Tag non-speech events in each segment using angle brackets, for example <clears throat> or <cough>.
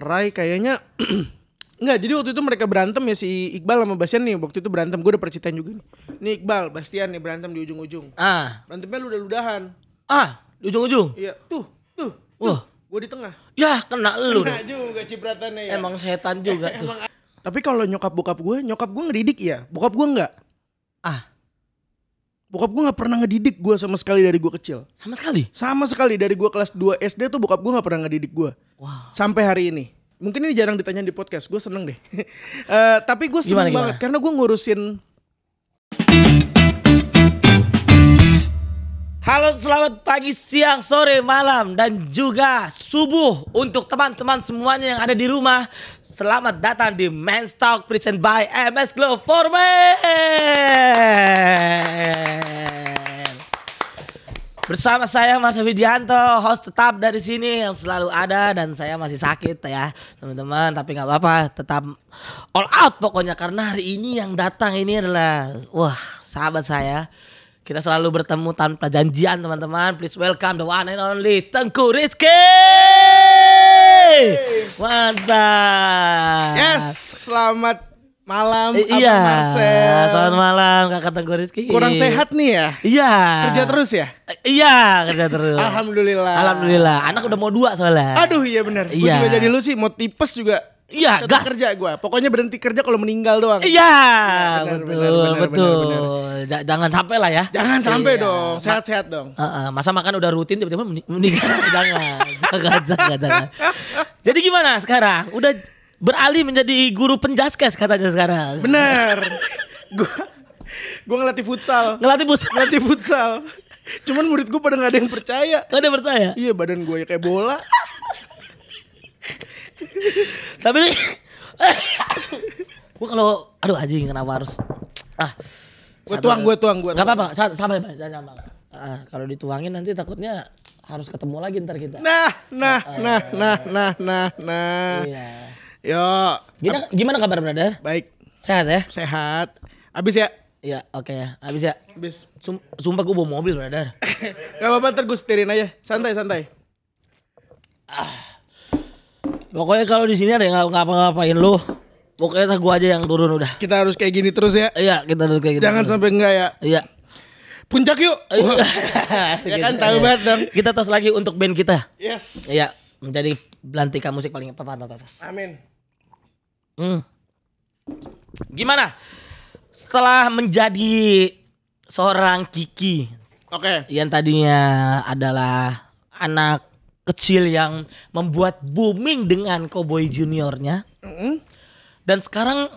Rai kayaknya Enggak, <clears throat> jadi waktu itu mereka berantem ya si Iqbal sama Bastian nih. Waktu itu berantem, gue udah percitain juga nih. Nih Iqbal, Bastian nih berantem di ujung-ujung. Ah. Berantemnya lu udah ludahan Ah, di ujung-ujung? Iya, tuh, tuh. Wah. Gue di tengah. Ya, kena lu. Kena nih. juga cipratannya ya. Emang setan juga <laughs> tuh. Tapi kalau nyokap bokap gue, nyokap gue ngeridik ya. Bokap gue enggak. Ah bokap gue nggak pernah ngedidik gue sama sekali dari gue kecil. Sama sekali? Sama sekali dari gue kelas 2 SD tuh bokap gue nggak pernah ngedidik gue. Wow. Sampai hari ini. Mungkin ini jarang ditanya di podcast. Gue seneng deh. uh, <laughs> tapi gue seneng gimana, banget gimana? karena gue ngurusin Halo selamat pagi, siang, sore, malam dan juga subuh untuk teman-teman semuanya yang ada di rumah. Selamat datang di Men's Talk present by MS Glow for Men. Bersama saya Mas Widianto, host tetap dari sini yang selalu ada dan saya masih sakit ya teman-teman. Tapi nggak apa-apa, tetap all out pokoknya karena hari ini yang datang ini adalah wah sahabat saya kita selalu bertemu tanpa janjian teman-teman. Please welcome the one and only Tengku Rizky. Mantap. Yes, selamat malam eh, iya. Marcel. Selamat malam Kakak Tengku Rizky. Kurang sehat nih ya? Iya. Kerja terus ya? Eh, iya, kerja terus. Alhamdulillah. Alhamdulillah. Anak udah mau dua soalnya. Aduh, iya benar. Iya. Gue juga jadi lu sih mau tipes juga Iya, gak kerja gue. Pokoknya berhenti kerja kalau meninggal doang. Iya, ya, betul, bener, bener, betul. Bener, bener. Jangan sampai lah ya. Jangan iya, sampai iya. dong. Sehat-sehat dong. Uh, uh, masa makan udah rutin tiba-tiba meninggal. <laughs> jangan, jangan, jangan, jangan. Jadi gimana sekarang? Udah beralih menjadi guru penjaskes katanya sekarang. Bener. gue gue ngelatih futsal. Ngelatih futsal. Ngelatih futsal. Cuman murid gue pada gak ada yang percaya. Gak ada yang percaya. Iya badan gue ya kayak bola. Tapi gue kalau aduh anjing kenapa harus ah gue tuang gue tuang gue nggak apa-apa sabar sabar ah, kalau dituangin nanti takutnya harus ketemu lagi ntar kita nah nah ah, nah, iya. nah nah nah nah iya yo gimana gimana kabar brother baik sehat ya sehat abis ya Iya, oke okay ya. Abis ya. Abis. Sum sumpah gue bawa mobil, brother. <laughs> Gak apa-apa, ntar gue setirin aja. Santai, santai. Ah. Pokoknya kalau di sini ada yang ngapa-ngapain lu, pokoknya gua aja yang turun udah. Kita harus kayak gini terus ya. Iya, kita harus kayak gitu. Jangan terus. sampai enggak ya. Iya. Puncak yuk. Iya. <laughs> ya kan gitu. tahu banget dong. Kita tos lagi untuk band kita. Yes. Iya, menjadi belantika musik paling papan atas. Amin. Hmm. Gimana? Setelah menjadi seorang Kiki. Oke. Okay. Yang tadinya adalah anak kecil yang membuat booming dengan Cowboy Juniornya. Mm-hmm. Dan sekarang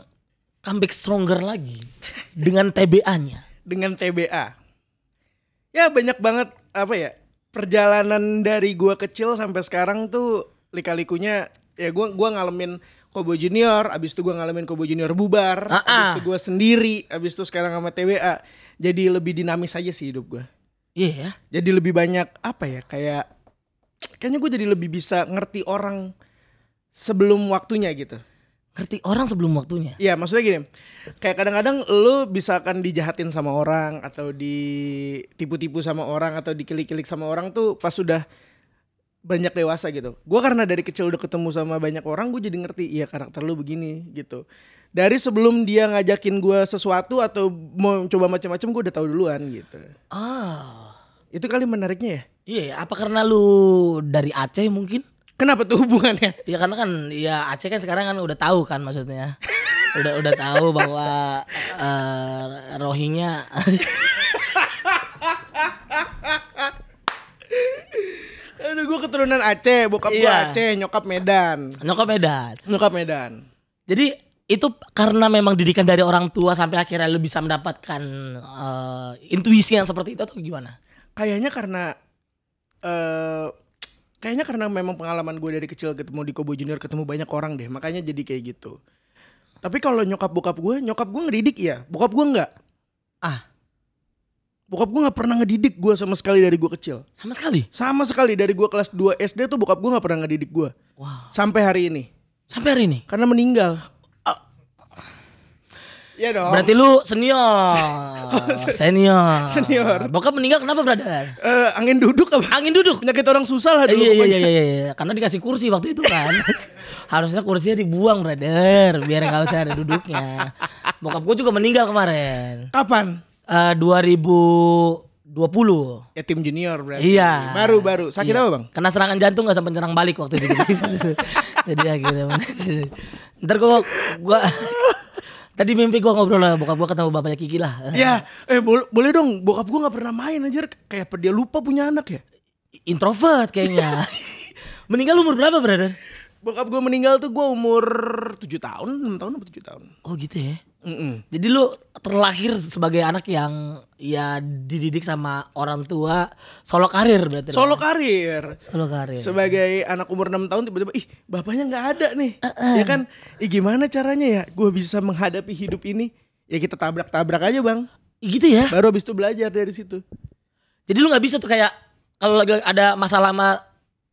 comeback stronger lagi dengan TBA-nya. Dengan TBA. Ya banyak banget apa ya perjalanan dari gua kecil sampai sekarang tuh lika-likunya ya gua gua ngalamin Kobo Junior, abis itu gua ngalamin Kobo Junior bubar, uh -uh. abis itu gua sendiri, abis itu sekarang sama TBA. Jadi lebih dinamis aja sih hidup gua Iya yeah. Jadi lebih banyak apa ya kayak kayaknya gue jadi lebih bisa ngerti orang sebelum waktunya gitu ngerti orang sebelum waktunya. Iya, maksudnya gini. Kayak kadang-kadang lu bisa akan dijahatin sama orang atau ditipu-tipu sama orang atau dikilik-kilik sama orang tuh pas sudah banyak dewasa gitu. Gue karena dari kecil udah ketemu sama banyak orang, gue jadi ngerti iya karakter lu begini gitu. Dari sebelum dia ngajakin gue sesuatu atau mau coba macam-macam, gue udah tahu duluan gitu. Ah, oh. itu kali menariknya ya. Iya, iya, apa karena lu dari Aceh mungkin? Kenapa tuh hubungannya? Ya karena kan ya Aceh kan sekarang kan udah tahu kan maksudnya. udah udah tahu bahwa uh, Rohingya <laughs> Aduh gue keturunan Aceh, bokap iya. gue Aceh, nyokap Medan. Nyokap Medan. Nyokap Medan. Jadi itu karena memang didikan dari orang tua sampai akhirnya lu bisa mendapatkan uh, intuisi yang seperti itu atau gimana? Kayaknya karena uh, kayaknya karena memang pengalaman gue dari kecil ketemu di Kobo Junior ketemu banyak orang deh makanya jadi kayak gitu tapi kalau nyokap bokap gue nyokap gue ngedidik ya bokap gue nggak ah bokap gue nggak pernah ngedidik gue sama sekali dari gue kecil sama sekali sama sekali dari gue kelas 2 SD tuh bokap gue nggak pernah ngedidik gue wow. sampai hari ini sampai hari ini karena meninggal Iya dong. Berarti lu senior. <laughs> senior. Senior. Bokap meninggal kenapa, brother? Uh, angin duduk apa? Angin duduk. Penyakit orang susah lah eh, dulu. Iya, iya, iya, iya, iya, Karena dikasih kursi waktu itu kan. <laughs> Harusnya kursinya dibuang, brother, biar enggak usah ada duduknya. Bokap gue juga meninggal kemarin. Kapan? Uh, eh, 2000 puluh Ya tim junior berarti Iya Baru baru Sakit iya. apa bang? Kena serangan jantung gak sampai nyerang balik waktu itu <laughs> Jadi akhirnya Ntar gue Gue Tadi mimpi gua ngobrol lah bokap gua ketemu bapaknya Kiki lah. Iya, eh bol boleh dong. Bokap gua nggak pernah main anjir. Kayak apa dia lupa punya anak ya? Introvert kayaknya. <laughs> meninggal umur berapa, brother? Bokap gua meninggal tuh gua umur 7 tahun, 6 tahun atau 7 tahun. Oh gitu ya. Mm -mm. Jadi lu terlahir sebagai anak yang ya dididik sama orang tua solo karir berarti. Solo karir. Solo karir. Sebagai anak umur 6 tahun tiba-tiba ih bapaknya nggak ada nih. Uh -uh. Ya kan? Ih gimana caranya ya gue bisa menghadapi hidup ini? Ya kita tabrak-tabrak aja, Bang. Gitu ya. Baru habis itu belajar dari situ. Jadi lu nggak bisa tuh kayak kalau lagi ada masalah sama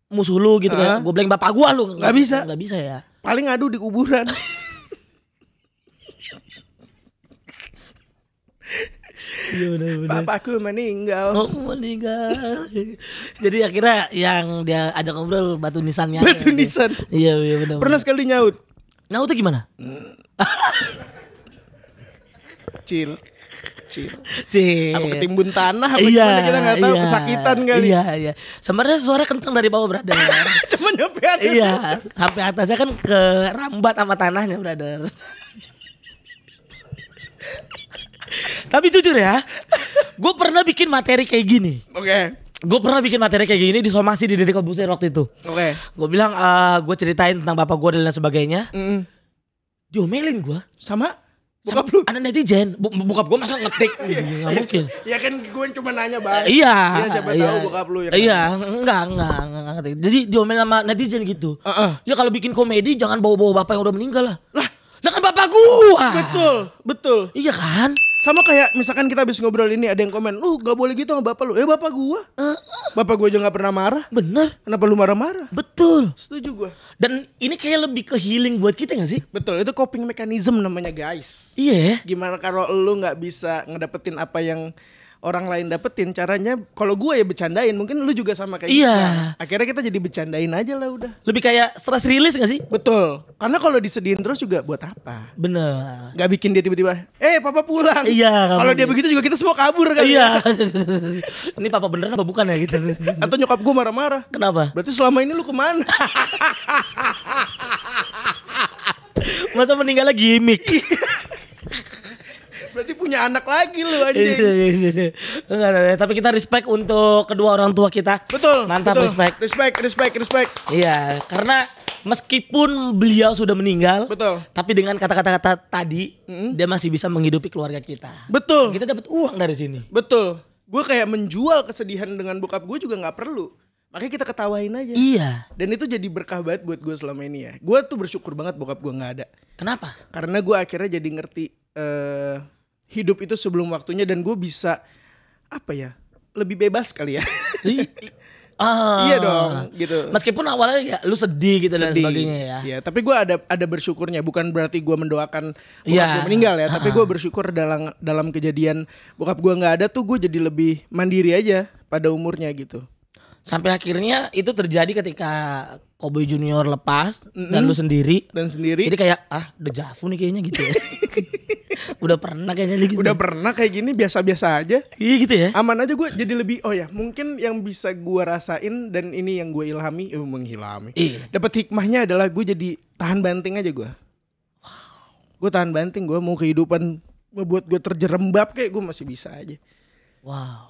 musuh lu gitu uh -huh. kayak gue bapak gua lu. nggak bisa. nggak bisa ya. Paling ngadu di kuburan. <laughs> Iya benar-benar. Bapakku meninggal. Oh meninggal. Jadi akhirnya yang dia ajak ngobrol batu nisannya. Batu nisan. Iya iya benar. Pernah sekali nyaut. Nyautnya gimana? Cil. Cil. Cil. Apa ketimbun tanah apa iya, gimana kita enggak tahu iya, kesakitan kali. Iya iya. Sebenarnya suara kencang dari bawah brother. <laughs> Cuma nyampe atas. Iya, sampai atasnya kan ke rambat sama tanahnya brother. Tapi jujur ya, gue pernah bikin materi kayak gini. Oke. Okay. Gue pernah bikin materi kayak gini di somasi di Dedek Corbuzier waktu itu. Oke. Okay. Gue bilang, uh, eh, gue ceritain tentang bapak gue dan lain sebagainya. Mm. Diomelin gue. Sama? Bokap lu? Ada netizen. B bokap gue masa ngetik. <laughs> Iya. Gak mungkin. Ya kan gue cuma nanya bang. Iya. Ya, siapa iya, tahu bokap lu ya. Kan? Iya. Enggak, enggak, enggak, ngetik. Jadi diomelin sama netizen gitu. Uh -uh. Ya kalau bikin komedi jangan bawa-bawa bapak yang udah meninggal lah. Lah, lah kan bapak gue, Betul, betul. Iya kan? Sama kayak misalkan kita habis ngobrol ini ada yang komen, lu gak boleh gitu sama bapak lu. Ya bapak gua. Uh, uh. Bapak gua aja gak pernah marah. Bener. Kenapa lu marah-marah? Betul. Setuju gua. Dan ini kayak lebih ke healing buat kita gak sih? Betul, itu coping mechanism namanya guys. Iya. Yeah. Gimana kalau lu gak bisa ngedapetin apa yang orang lain dapetin caranya kalau gue ya bercandain mungkin lu juga sama kayak iya. Kita. Gitu. akhirnya kita jadi bercandain aja lah udah lebih kayak stress rilis gak sih betul karena kalau disedihin terus juga buat apa bener Gak bikin dia tiba-tiba eh papa pulang iya kalau dia begitu juga kita semua kabur kan iya ya. <laughs> ini papa bener apa bukan ya gitu atau nyokap gue marah-marah kenapa berarti selama ini lu kemana masa meninggalnya gimmick <laughs> Berarti punya anak lagi lu anjing. Iya, iya, iya, tapi kita respect untuk kedua orang tua kita. Betul. Mantap betul. respect. Respect, respect, respect. Iya, karena meskipun beliau sudah meninggal, betul. Tapi dengan kata-kata tadi, mm-hmm. dia masih bisa menghidupi keluarga kita. Betul. Kita dapat uang dari sini. Betul. Gue kayak menjual kesedihan dengan bokap gue juga nggak perlu. Makanya kita ketawain aja. Iya. Dan itu jadi berkah banget buat gue selama ini ya. Gue tuh bersyukur banget bokap gue nggak ada. Kenapa? Karena gue akhirnya jadi ngerti. Uh, hidup itu sebelum waktunya dan gue bisa apa ya lebih bebas kali ya. Ah, iya dong, gitu. Meskipun awalnya ya lu sedih gitu sedih. dan sebagainya ya. ya tapi gue ada ada bersyukurnya. Bukan berarti gue mendoakan bokap yeah. gue meninggal ya. Tapi ah. gue bersyukur dalam dalam kejadian bokap gue nggak ada tuh gue jadi lebih mandiri aja pada umurnya gitu. Sampai akhirnya itu terjadi ketika Kobe Junior lepas mm -hmm. dan lu sendiri dan sendiri. Jadi kayak ah dejavu nih kayaknya gitu. ya <laughs> <laughs> udah pernah kayaknya gitu. Udah pernah kayak gini biasa-biasa aja. Iya gitu ya. Aman aja gue jadi lebih oh ya mungkin yang bisa gue rasain dan ini yang gue ilhami, eh, menghilami. Iya. Dapat hikmahnya adalah gue jadi tahan banting aja gue. Wow. Gue tahan banting gue mau kehidupan buat gue terjerembab kayak gue masih bisa aja. Wow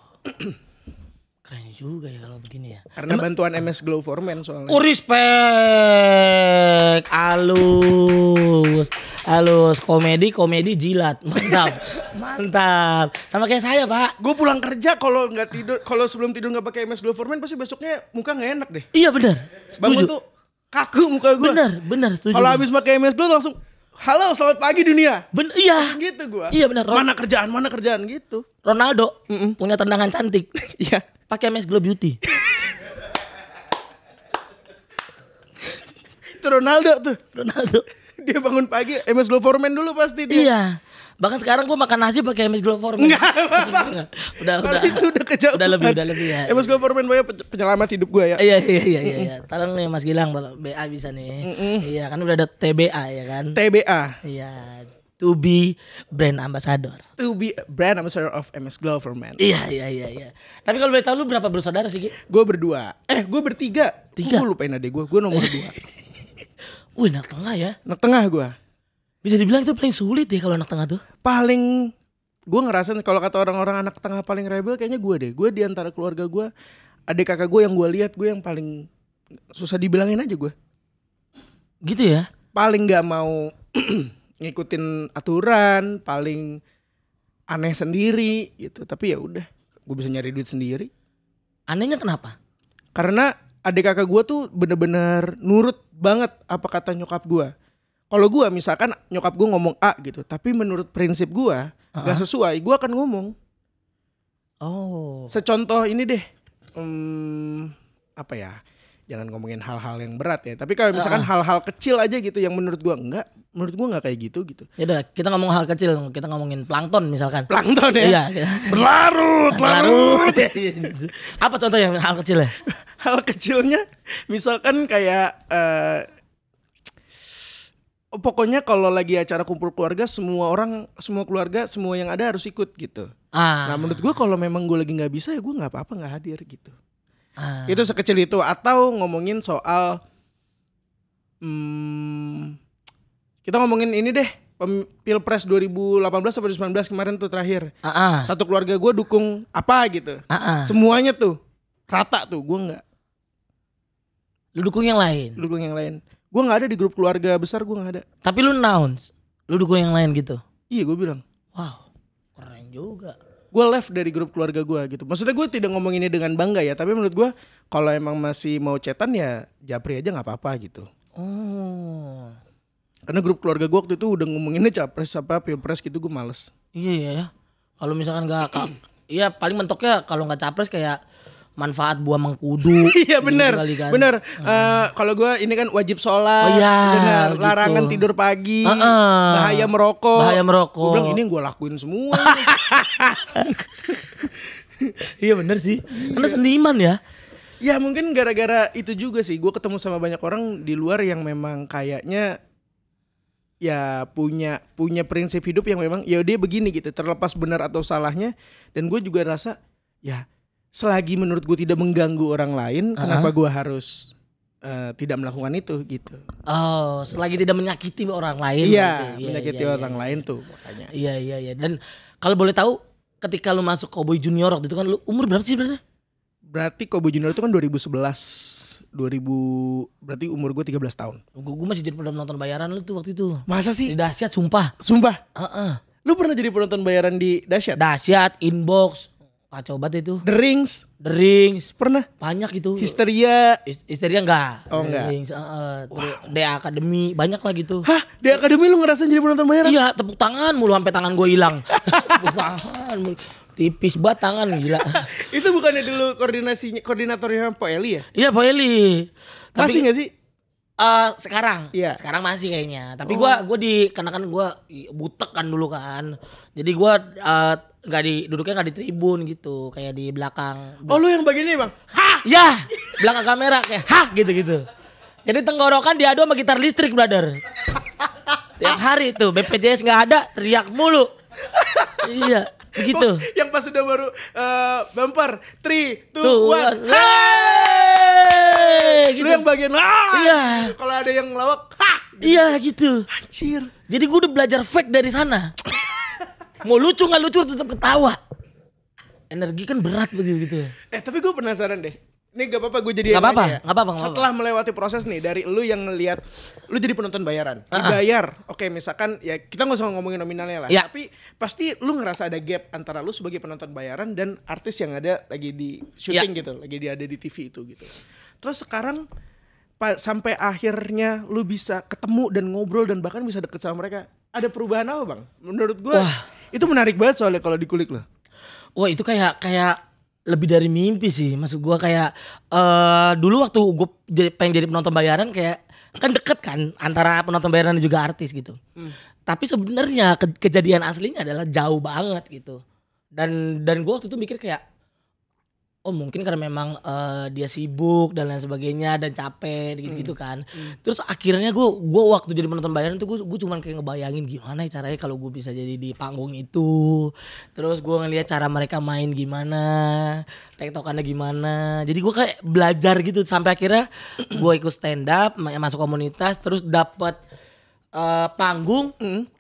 keren juga ya kalau begini ya. Karena Emang, bantuan MS Glow for Men soalnya. Oh respect. Alus. Alus. Komedi, komedi jilat. <laughs> Mantap. Mantap. Sama kayak saya pak. Gue pulang kerja kalau nggak tidur, kalau sebelum tidur nggak pakai MS Glow for Men pasti besoknya muka nggak enak deh. Iya benar. Bangun tuh kaku muka gue. Benar, benar. Kalau habis pakai MS Glow langsung Halo, selamat pagi dunia. Ben iya. Gitu gua. Iya benar. Mana kerjaan, mana kerjaan gitu. Ronaldo Mm-mm. punya tendangan cantik. <laughs> Iya. Pakai MS Glow Beauty. itu Ronaldo tuh. Ronaldo. Dia bangun pagi eh, MS Glow Foreman dulu pasti dia. Iya. Bahkan sekarang gue makan nasi pakai Ms Gloverman. <laughs> Enggak. udah udah. Itu udah kejauhan. Udah lebih udah lebih ya. Eh, Ms Gloverman banyak penyelamat hidup gue ya. Iya iya iya iya. iya. Tolong nih Mas Gilang kalau BA bisa nih. Iya kan udah ada TBA ya kan. TBA. Iya. To be brand ambassador. To be brand ambassador of MS Gloverman. Iya iya iya iya. Tapi kalau boleh tau lu berapa bersaudara sih? Gue berdua. Eh gue bertiga. Tiga. Gue lupain adek gue. Gue nomor dua. <laughs> Wih, anak tengah ya? Anak tengah gue. Bisa dibilang itu paling sulit ya kalau anak tengah tuh. Paling gue ngerasain kalau kata orang-orang anak tengah paling rebel kayaknya gue deh. Gue di antara keluarga gue, adik kakak gue yang gue lihat gue yang paling susah dibilangin aja gue. Gitu ya? Paling gak mau <clears throat> ngikutin aturan, paling aneh sendiri gitu. Tapi ya udah, gue bisa nyari duit sendiri. Anehnya kenapa? Karena adik kakak gue tuh bener-bener nurut banget apa kata nyokap gue kalau gue misalkan nyokap gue ngomong A gitu, tapi menurut prinsip gue uh -huh. gak sesuai, gue akan ngomong. Oh. Secontoh ini deh, hmm, apa ya? Jangan ngomongin hal-hal yang berat ya. Tapi kalau misalkan hal-hal uh -huh. kecil aja gitu, yang menurut gue enggak, menurut gue nggak kayak gitu gitu. Ya udah, kita ngomong hal kecil, kita ngomongin plankton misalkan. Plankton ya. Iya. iya. Berlarut, <laughs> berlarut. <laughs> apa contoh yang hal kecil ya? hal kecilnya, misalkan kayak. Uh, pokoknya kalau lagi acara kumpul keluarga semua orang semua keluarga semua yang ada harus ikut gitu ah. nah menurut gue kalau memang gue lagi nggak bisa ya gue nggak apa-apa nggak hadir gitu ah. itu sekecil itu atau ngomongin soal hmm, kita ngomongin ini deh pilpres 2018 sampai 2019 kemarin tuh terakhir ah, ah. satu keluarga gue dukung apa gitu ah, ah. semuanya tuh rata tuh gue nggak lu dukung yang lain lu dukung yang lain Gue nggak ada di grup keluarga besar gue nggak ada. Tapi lu announce, lu dukung yang lain gitu. Iya gue bilang. Wow, keren juga. Gue left dari grup keluarga gue gitu. Maksudnya gue tidak ngomong ini dengan bangga ya, tapi menurut gue kalau emang masih mau cetan ya japri aja nggak apa-apa gitu. Oh. Karena grup keluarga gue waktu itu udah ini capres apa pilpres gitu gue males. Iya, iya iya Kalau misalkan gak, <clears throat> iya paling mentoknya kalau nggak capres kayak manfaat buah mengkudu. <laughs> iya benar. Gitu benar. Kan. Ah. Eh, kalau gue ini kan wajib sholat. Oh, iya, benar. Gitu, kan. gitu. Larangan tidur pagi. Uh -uh. Bahaya merokok. Bahaya merokok. Gua bilang ini gue lakuin semua. <laughs> iya benar sih. Karena seniman ya. Ya mungkin gara-gara itu juga sih gue ketemu sama banyak orang di luar yang memang kayaknya ya punya punya prinsip hidup yang memang ya dia begini gitu terlepas benar atau salahnya dan gue juga rasa ya selagi menurut gue tidak mengganggu orang lain, uh -huh. kenapa gue harus uh, tidak melakukan itu gitu. Oh, selagi tidak menyakiti orang lain. Iya, ya, menyakiti ya, orang ya, lain iya. tuh makanya. Iya, iya, iya. Dan kalau boleh tahu ketika lu masuk Cowboy Junior waktu itu kan lu umur berapa sih sebenarnya? Berarti Cowboy Junior itu kan 2011 2000 berarti umur gue 13 tahun. Gue, gue masih jadi penonton bayaran lu tuh waktu itu. Masa sih? Di dahsyat sumpah. Sumpah. Heeh. Uh -uh. Lu pernah jadi penonton bayaran di Dahsyat? Dahsyat, Inbox, Kacau coba itu. The Rings. The Rings. Pernah? Banyak itu, Histeria. Histeria enggak. Oh The enggak. Rings, uh, wow. The Academy banyak lah gitu. Hah? The Academy lu ngerasain jadi penonton bayaran? Iya, tepuk tangan mulu sampai tangan gue hilang. <laughs> tepuk tangan mulu. Tipis banget tangan gila. <laughs> itu bukannya dulu koordinasinya koordinatornya Pak Eli ya? Iya, Pak Eli. Tapi, Masih gak sih? Uh, sekarang, yeah. sekarang masih kayaknya. Tapi oh. gue gue di karena kan gue butek kan dulu kan, jadi gue uh, nggak di duduknya nggak di tribun gitu, kayak di belakang. Oh lu yang begini bang? Hah? Ya, belakang kamera kayak hah gitu gitu. Jadi tenggorokan diadu sama gitar listrik brother. Tiap hari itu BPJS nggak ada teriak mulu. iya. Begitu. Oh, yang pas udah baru uh, bumper 3 2 1. Hey! Gitu. Lu yang bagian ah! Iya. Kalau ada yang ngelawak, ha! Gitu. Iya gitu. Anjir. Jadi gue udah belajar fake dari sana. Mau lucu nggak lucu tetap ketawa. Energi kan berat begitu gitu. Eh tapi gue penasaran deh ini gak apa-apa gue jadi Gak apa-apa, ya. gak apa-apa Setelah apa. melewati proses nih Dari lu yang ngeliat Lu jadi penonton bayaran uh-uh. Dibayar Oke misalkan ya Kita gak usah ngomongin nominalnya lah ya. Tapi pasti lu ngerasa ada gap Antara lu sebagai penonton bayaran Dan artis yang ada lagi di syuting ya. gitu Lagi di, ada di TV itu gitu Terus sekarang Sampai akhirnya lu bisa ketemu dan ngobrol Dan bahkan bisa deket sama mereka Ada perubahan apa bang? Menurut gue Itu menarik banget soalnya kalau dikulik lo Wah itu kayak kayak lebih dari mimpi sih maksud gue kayak uh, dulu waktu gue pengen jadi penonton bayaran kayak kan deket kan antara penonton bayaran dan juga artis gitu hmm. tapi sebenarnya ke kejadian aslinya adalah jauh banget gitu dan dan gue waktu itu mikir kayak oh mungkin karena memang uh, dia sibuk dan lain sebagainya dan capek gitu gitu kan mm. terus akhirnya gue gua waktu jadi penonton bayaran itu gue gue cuman kayak ngebayangin gimana ya caranya kalau gue bisa jadi di panggung itu terus gue ngeliat cara mereka main gimana tektokannya gimana jadi gue kayak belajar gitu sampai akhirnya gue ikut stand up masuk komunitas terus dapat uh, eh, panggung mm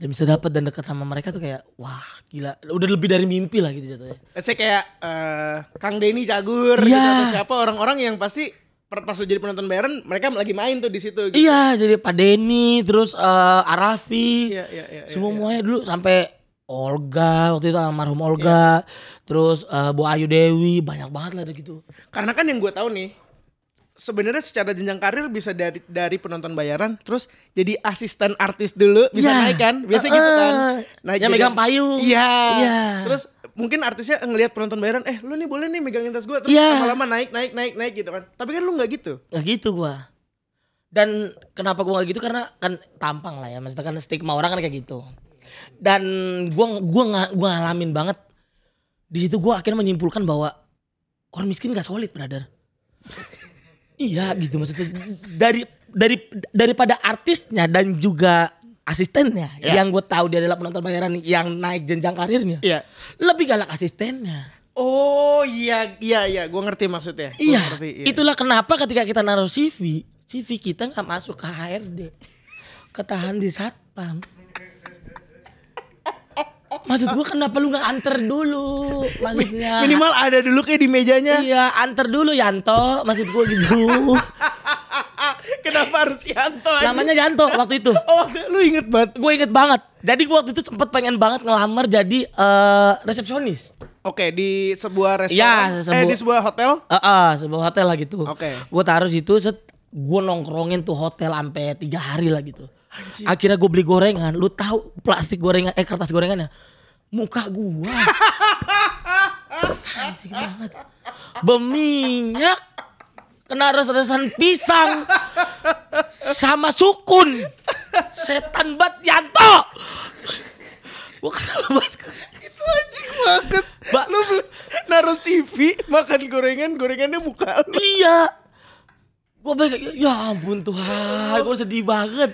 dan bisa dapat dan dekat sama mereka tuh kayak wah gila udah lebih dari mimpi lah gitu jatuhnya. Let's say kayak uh, Kang Denny Cagur yeah. gitu iya. atau siapa orang-orang yang pasti pas jadi penonton Bayern mereka lagi main tuh di situ gitu. Iya, jadi Pak Denny, terus uh, Arafi. yeah, yeah, yeah, iya, semua semuanya iya. dulu sampai Olga waktu itu almarhum Olga, yeah. terus uh, eh, Bu Ayu Dewi, banyak banget lah gitu. Karena kan yang gue tahu nih, sebenarnya secara jenjang karir bisa dari dari penonton bayaran terus jadi asisten artis dulu bisa yeah. naik kan biasa uh, gitu ah. kan nah ya megang payung iya yeah. terus mungkin artisnya ngelihat penonton bayaran eh lu nih boleh nih megangin tas gue terus lama iya. lama-lama naik naik naik naik gitu kan tapi kan lu nggak gitu nggak gitu gua dan kenapa gue nggak gitu karena kan tampang lah ya maksudnya kan stigma orang kan kayak gitu dan gua gua gua, gua ngalamin banget di situ gua akhirnya menyimpulkan bahwa orang miskin gak solid brother Iya gitu maksudnya dari dari daripada artisnya dan juga asistennya yeah. yang gue tahu dia adalah penonton bayaran yang naik jenjang karirnya. Iya. Yeah. Lebih galak asistennya. Oh iya iya iya gue ngerti maksudnya. iya. Ngerti, iya. Itulah kenapa ketika kita naruh CV, CV kita nggak masuk ke HRD. Ketahan di satpam. Maksud gua kenapa lu gak anter dulu? Maksudnya minimal ada dulu kayak di mejanya. Iya, anter dulu Yanto, maksud gua gitu. <laughs> kenapa harus Yanto? Aja? Namanya Yanto waktu itu. Oh, waktu lu inget banget. Gue inget banget. Jadi gua waktu itu sempet pengen banget ngelamar jadi uh, resepsionis. Oke, di sebuah restoran. Ya, sebu eh di sebuah hotel? Heeh, uh, uh, sebuah hotel lah gitu. Oke. Okay. Gua taruh situ set gua nongkrongin tuh hotel sampai tiga hari lah gitu. Anjir. Akhirnya gue beli gorengan, lu tahu plastik gorengan eh kertas gorengannya muka gue, <laughs> Beminyak kena resesan pisang sama sukun. Setan bat Yanto. Gua kesel banget. Itu anjing banget. Ba lu naruh CV makan gorengan, gorengannya muka lu. Iya gue balik ya ampun Tuhan gue sedih banget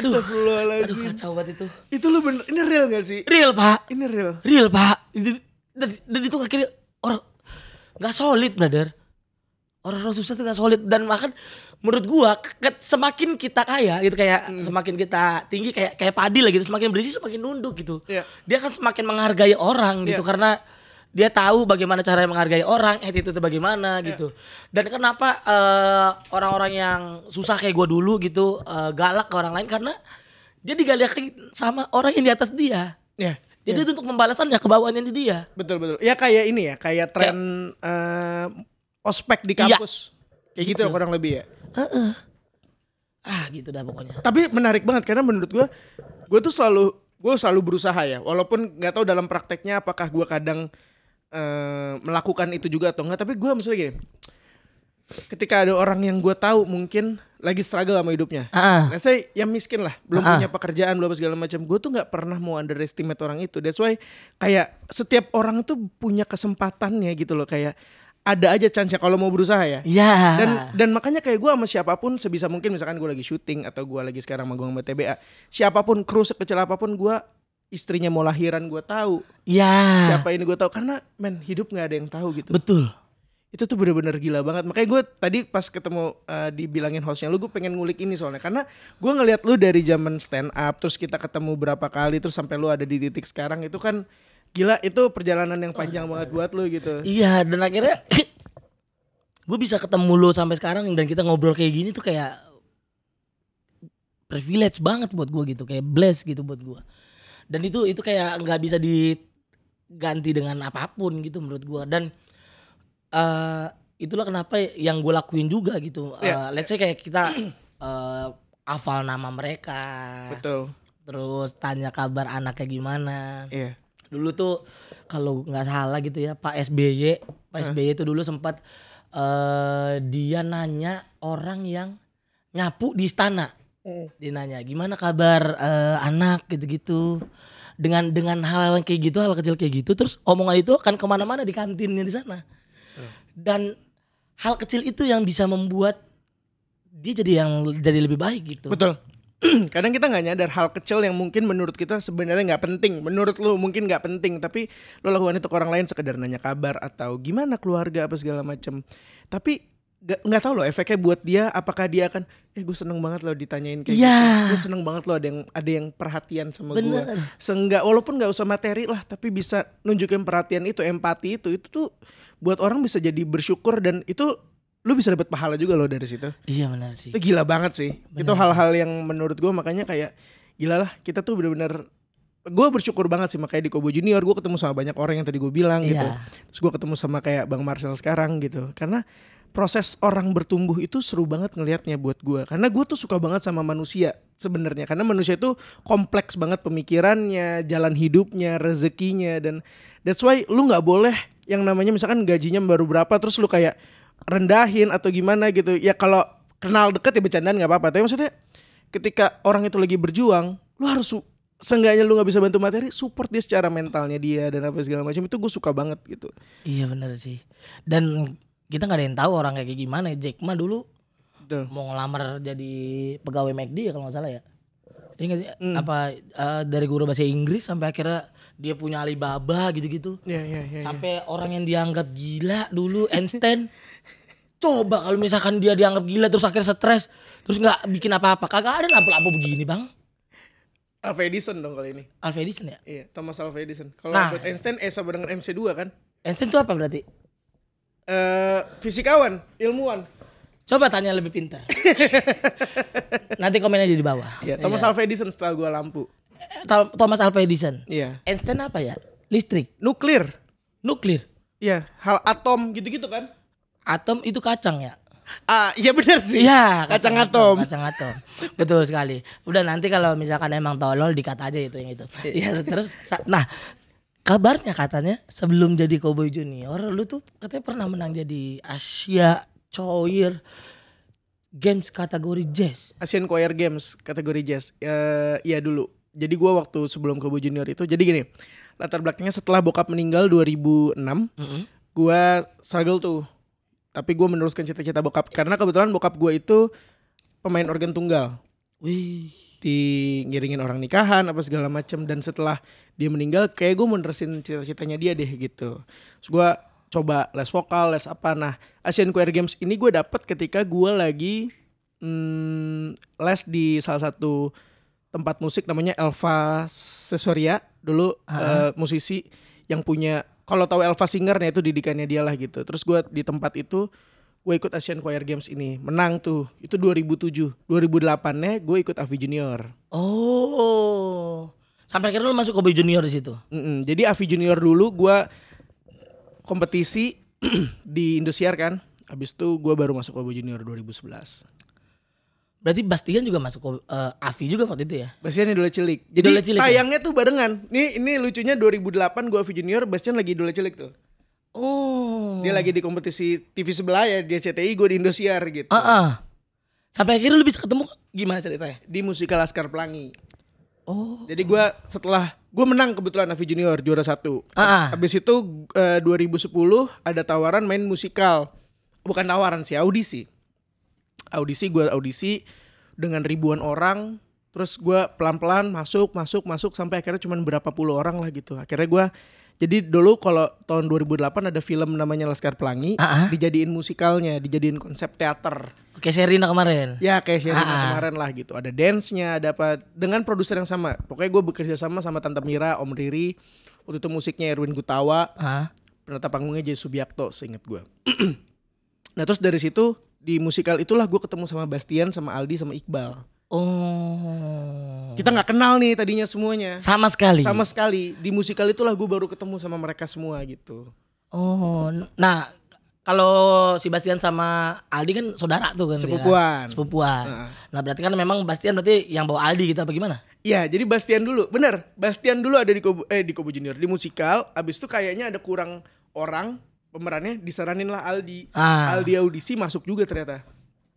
aduh aduh kacau banget itu itu lu bener ini real gak sih real pak ini real real pak dan, dan itu akhirnya orang nggak solid brother orang-orang susah tuh gak solid dan makan. menurut gua semakin kita kaya gitu kayak hmm. semakin kita tinggi kayak kayak padi lah gitu semakin berisi semakin nunduk gitu yeah. dia kan semakin menghargai orang yeah. gitu iya. karena dia tahu bagaimana cara menghargai orang attitude itu bagaimana yeah. gitu dan kenapa orang eh, orang-orang yang susah kayak gue dulu gitu uh, galak ke orang lain karena dia digalakin sama orang yang di atas dia yeah. Jadi yeah. itu untuk pembalasannya kebawaannya di dia. Betul betul. Ya kayak ini ya, kayak tren yeah. uh, ospek di iya. kampus. yeah. Kayak gitu loh, gitu ya, kurang lebih ya. Uh-uh. Ah gitu dah pokoknya. Tapi menarik banget karena menurut gue, gue tuh selalu gue selalu berusaha ya, walaupun nggak tahu dalam prakteknya apakah gue kadang Eh, melakukan itu juga atau enggak tapi gue maksudnya gini ketika ada orang yang gue tahu mungkin lagi struggle sama hidupnya, uh-uh. Ah. saya yang miskin lah, belum uh-uh. punya pekerjaan, belum segala macam, gue tuh nggak pernah mau underestimate orang itu. That's why kayak setiap orang tuh punya kesempatannya gitu loh, kayak ada aja chance kalau mau berusaha ya. Yeah. Dan dan makanya kayak gue sama siapapun sebisa mungkin misalkan gue lagi syuting atau gue lagi sekarang magang sama TBA, siapapun kru sekecil apapun gue istrinya mau lahiran gue tahu ya siapa ini gue tahu karena men hidup nggak ada yang tahu gitu betul itu tuh bener-bener gila banget makanya gue tadi pas ketemu uh, dibilangin hostnya lu gue pengen ngulik ini soalnya karena gue ngelihat lu dari zaman stand up terus kita ketemu berapa kali terus sampai lu ada di titik sekarang itu kan gila itu perjalanan yang panjang oh, banget buat lu gitu iya dan akhirnya <coughs> gue bisa ketemu lu sampai sekarang dan kita ngobrol kayak gini tuh kayak privilege banget buat gue gitu kayak bless gitu buat gue dan itu itu kayak nggak bisa diganti dengan apapun gitu menurut gua dan uh, itulah kenapa yang gue lakuin juga gitu yeah. uh, iya. let's say kayak kita uh, eh, afal nama mereka betul terus tanya kabar anaknya gimana yeah. dulu tuh kalau nggak salah gitu ya Pak SBY Pak SBY itu dulu sempat uh, dia nanya orang yang nyapu di istana Eh. Dia nanya gimana kabar uh, anak gitu-gitu. Dengan dengan hal, hal kayak gitu, hal kecil kayak gitu, terus omongan itu kan kemana-mana di kantinnya di sana. Dan hal kecil itu yang bisa membuat dia jadi yang jadi lebih baik gitu. Betul. <clears throat> Kadang kita nggak nyadar hal kecil yang mungkin menurut kita sebenarnya nggak penting. Menurut lu mungkin nggak penting, tapi lo lakukan itu ke orang lain sekedar nanya kabar atau gimana keluarga apa segala macam. Tapi gak, nggak tahu loh efeknya buat dia apakah dia akan eh gue seneng banget loh ditanyain kayak yeah. gitu gue seneng banget loh ada yang ada yang perhatian sama gue seenggak walaupun gak usah materi lah tapi bisa nunjukin perhatian itu empati itu itu tuh buat orang bisa jadi bersyukur dan itu lu bisa dapat pahala juga loh dari situ iya benar sih itu gila banget sih bener itu hal-hal yang menurut gue makanya kayak gila lah kita tuh bener-bener gue bersyukur banget sih makanya di Kobo Junior gue ketemu sama banyak orang yang tadi gue bilang yeah. gitu iya. terus gue ketemu sama kayak Bang Marcel sekarang gitu karena proses orang bertumbuh itu seru banget ngelihatnya buat gue karena gue tuh suka banget sama manusia sebenarnya karena manusia itu kompleks banget pemikirannya jalan hidupnya rezekinya dan that's why lu nggak boleh yang namanya misalkan gajinya baru berapa terus lu kayak rendahin atau gimana gitu ya kalau kenal deket ya bercandaan nggak apa-apa tapi maksudnya ketika orang itu lagi berjuang lu harus seenggaknya lu nggak bisa bantu materi support dia secara mentalnya dia dan apa segala macam itu gue suka banget gitu iya bener sih dan kita nggak ada yang tahu orang kayak gimana Jack Ma dulu Betul. mau ngelamar jadi pegawai McD ya kalau nggak salah ya Iya sih? Hmm. Apa uh, dari guru bahasa Inggris sampai akhirnya dia punya Alibaba gitu-gitu. Yeah, yeah, yeah, iya. sampai orang yang dianggap gila dulu Einstein. <laughs> Coba kalau misalkan dia dianggap gila terus akhirnya stres, terus nggak bikin apa-apa. Kagak ada lapo apa begini, Bang. Alfa Edison dong kali ini. Alfa Edison ya? Iya, Thomas Alfa Edison. Kalau nah, Einstein ESA sama dengan MC2 kan? Einstein itu apa berarti? uh, fisikawan, ilmuwan. Coba tanya lebih pintar. <laughs> Nanti komen aja di bawah. Ya, Thomas iya. Alva Edison setelah gua lampu. Thomas Alva Edison. Iya. Einstein apa ya? Listrik. Nuklir. Nuklir. Iya, hal atom gitu-gitu kan? Atom itu kacang ya? Ah, iya benar sih. Iya, kacang, kacang atom. Kacang atom. Betul sekali. Udah nanti kalau misalkan emang tolol dikata aja itu yang itu. Iya, iya terus nah, kabarnya katanya sebelum jadi Cowboy Junior lu tuh katanya pernah menang jadi Asia Choir Games kategori jazz. Asian Choir Games kategori jazz. Uh, iya dulu. Jadi gua waktu sebelum Cowboy Junior itu jadi gini. Latar belakangnya setelah bokap meninggal 2006, mm -hmm. gua struggle tuh. Tapi gua meneruskan cita-cita bokap karena kebetulan bokap gua itu pemain organ tunggal. Wih di ngiringin orang nikahan apa segala macem dan setelah dia meninggal kayak gue mau cita-citanya dia deh gitu so, gue coba les vokal les apa nah Asian Choir Games ini gue dapet ketika gue lagi hmm, les di salah satu tempat musik namanya Elva Sesoria dulu uh, musisi yang punya kalau tahu Elva Singer nih itu didikannya dialah gitu terus gue di tempat itu gue ikut Asian Choir Games ini menang tuh itu 2007 2008 nya gue ikut Avi Junior oh sampai akhirnya lo masuk Kobe Junior di situ mm -mm. jadi Avi Junior dulu gue kompetisi <clears throat> di Indosiar kan habis itu gue baru masuk Kobe Junior 2011 Berarti Bastian juga masuk uh, Avi juga waktu itu ya? Bastian idola cilik. Jadi idola cilik ya? tayangnya ya? tuh barengan. Ini ini lucunya 2008 gue Avi Junior, Bastian lagi idola cilik tuh. Oh. Dia lagi di kompetisi TV sebelah ya, di CTI, gue di Indosiar gitu. Ah, uh -uh. Sampai akhirnya lu bisa ketemu gimana ceritanya? Di Musikal Laskar Pelangi. Oh. Jadi gue setelah gue menang kebetulan Avi Junior juara satu. Ah. Uh Habis itu eh, uh, 2010 ada tawaran main musikal. Bukan tawaran sih, audisi. Audisi gue audisi dengan ribuan orang. Terus gue pelan-pelan masuk, masuk, masuk sampai akhirnya cuma berapa puluh orang lah gitu. Akhirnya gue jadi dulu kalau tahun 2008 ada film namanya Laskar Pelangi uh -huh. dijadiin musikalnya, dijadiin konsep teater. Kayak Serina kemarin. Ya kayak Serina -huh. kemarin lah gitu. Ada dance-nya, ada apa. Dengan produser yang sama. Pokoknya gue bekerja sama sama Tante Mira, Om Riri. Waktu itu musiknya Erwin Gutawa. -huh. Penata panggungnya Jay Subiakto seinget gue. <clears throat> nah terus dari situ di musikal itulah gue ketemu sama Bastian, sama Aldi, sama Iqbal. Oh. Kita nggak kenal nih tadinya semuanya. Sama sekali. Sama sekali. Di musikal itulah gue baru ketemu sama mereka semua gitu. Oh. Nah, kalau si Bastian sama Aldi kan saudara tuh kan. kan? Sepupuan. Dia. Sepupuan. Uh. Nah, berarti kan memang Bastian berarti yang bawa Aldi gitu apa gimana? Iya, jadi Bastian dulu. Bener, Bastian dulu ada di Kobo, eh di Kobo Junior, di musikal. Abis itu kayaknya ada kurang orang pemerannya disaranin lah Aldi. Ah. Aldi audisi masuk juga ternyata.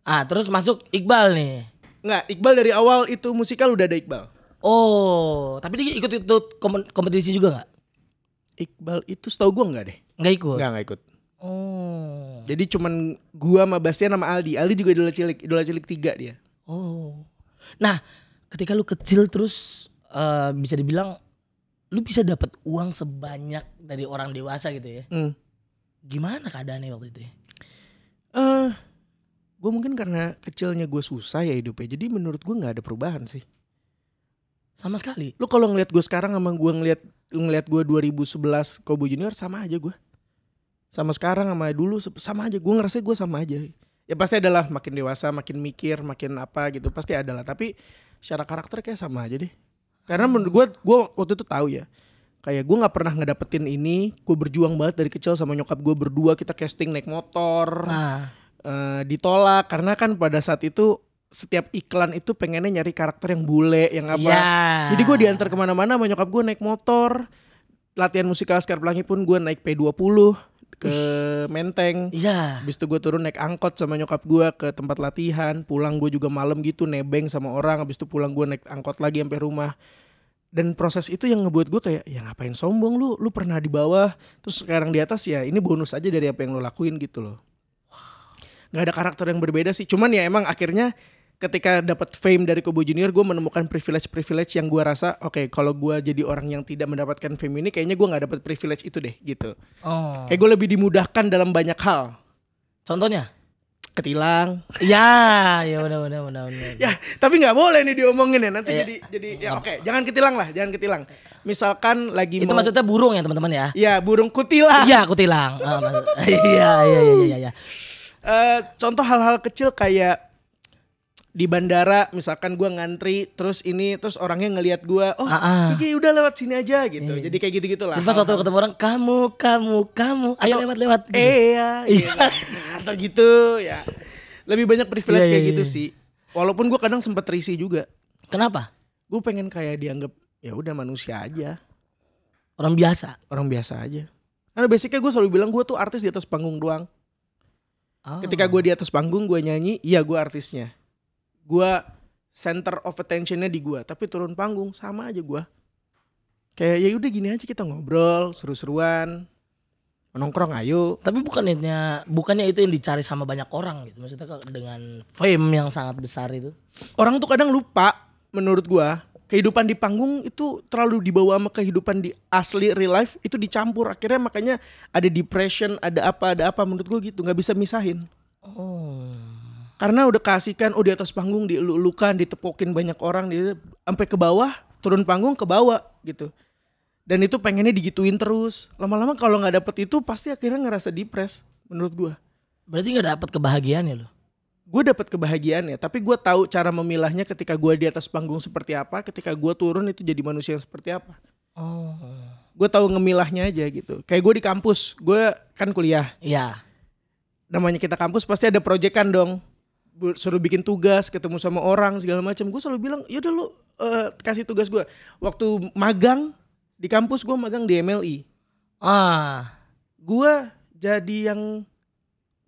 Ah, terus masuk Iqbal nih. Nggak, Iqbal dari awal itu musikal udah ada Iqbal. Oh, tapi dia ikut itu kompetisi juga nggak? Iqbal itu setahu gua nggak deh. Nggak ikut. Nggak nggak ikut. Oh. Jadi cuman gua sama Bastian sama Aldi. Aldi juga idola cilik, idola cilik tiga dia. Oh. Nah, ketika lu kecil terus uh, bisa dibilang lu bisa dapat uang sebanyak dari orang dewasa gitu ya. Hmm. Gimana keadaannya waktu itu? Ya? Eh, ya? uh, gue mungkin karena kecilnya gue susah ya hidupnya jadi menurut gue nggak ada perubahan sih sama sekali lu kalau ngeliat gue sekarang sama gue ngeliat ngeliat gue 2011 Kobo Junior sama aja gue sama sekarang sama dulu sama aja gue ngerasa gue sama aja ya pasti adalah makin dewasa makin mikir makin apa gitu pasti adalah tapi secara karakter kayak sama aja deh karena menurut gue gue waktu itu tahu ya kayak gue nggak pernah ngedapetin ini gue berjuang banget dari kecil sama nyokap gue berdua kita casting naik motor nah uh, ditolak karena kan pada saat itu setiap iklan itu pengennya nyari karakter yang bule yang apa yeah. jadi gue diantar kemana-mana sama nyokap gue naik motor latihan musikal Laskar Pelangi pun gue naik P20 ke Menteng. Iya. Habis itu gue turun naik angkot sama nyokap gue ke tempat latihan. Pulang gue juga malam gitu nebeng sama orang. Habis itu pulang gue naik angkot lagi sampai rumah. Dan proses itu yang ngebuat gue kayak ya ngapain sombong lu? Lu pernah di bawah, terus sekarang di atas ya ini bonus aja dari apa yang lo lakuin gitu loh nggak ada karakter yang berbeda sih cuman ya emang akhirnya ketika dapat fame dari Kubu Junior gue menemukan privilege-privilege yang gue rasa oke okay, kalau gue jadi orang yang tidak mendapatkan fame ini kayaknya gue nggak dapat privilege itu deh gitu oh. kayak gue lebih dimudahkan dalam banyak hal contohnya ketilang ya ya benar benar benar ya tapi nggak boleh nih diomongin ya nanti ya. jadi jadi ya oke okay. jangan ketilang lah jangan ketilang misalkan lagi itu mau... maksudnya burung ya teman-teman ya ya burung kutilang iya kutilang iya, iya iya iya iya Eh, contoh hal-hal kecil kayak di bandara misalkan gue ngantri terus ini terus orangnya ngelihat gue oh ah, ah. Kiki udah lewat sini aja gitu yeah. Iya. jadi kayak gitu gitu lah pas waktu ketemu orang kamu kamu kamu ayo lewat lewat gitu. eh ya atau gitu ya lebih banyak privilege yeah, iya, kayak yeah, gitu yeah. sih walaupun gue kadang sempat risih juga kenapa gue pengen kayak dianggap ya udah manusia aja orang biasa orang biasa aja karena basicnya gue selalu bilang gue tuh artis di atas panggung doang Ketika oh. gue di atas panggung gue nyanyi, iya gue artisnya. Gue center of attentionnya di gue, tapi turun panggung sama aja gue. Kayak ya udah gini aja kita ngobrol, seru-seruan, nongkrong ayo. Tapi bukannya bukannya itu yang dicari sama banyak orang gitu. Maksudnya dengan fame yang sangat besar itu. Orang tuh kadang lupa menurut gua kehidupan di panggung itu terlalu dibawa sama kehidupan di asli real life itu dicampur akhirnya makanya ada depression ada apa ada apa menurut gue gitu nggak bisa misahin oh karena udah kasihkan oh di atas panggung dilulukan ditepokin banyak orang di sampai ke bawah turun panggung ke bawah gitu dan itu pengennya digituin terus lama-lama kalau nggak dapet itu pasti akhirnya ngerasa depres menurut gue berarti nggak dapet kebahagiaan ya lo gue dapat ya tapi gue tahu cara memilahnya ketika gue di atas panggung seperti apa ketika gue turun itu jadi manusia yang seperti apa oh gue tahu ngemilahnya aja gitu kayak gue di kampus gue kan kuliah iya namanya kita kampus pasti ada proyekan dong suruh bikin tugas ketemu sama orang segala macam gue selalu bilang ya udah lu uh, kasih tugas gue waktu magang di kampus gue magang di MLI e. ah gue jadi yang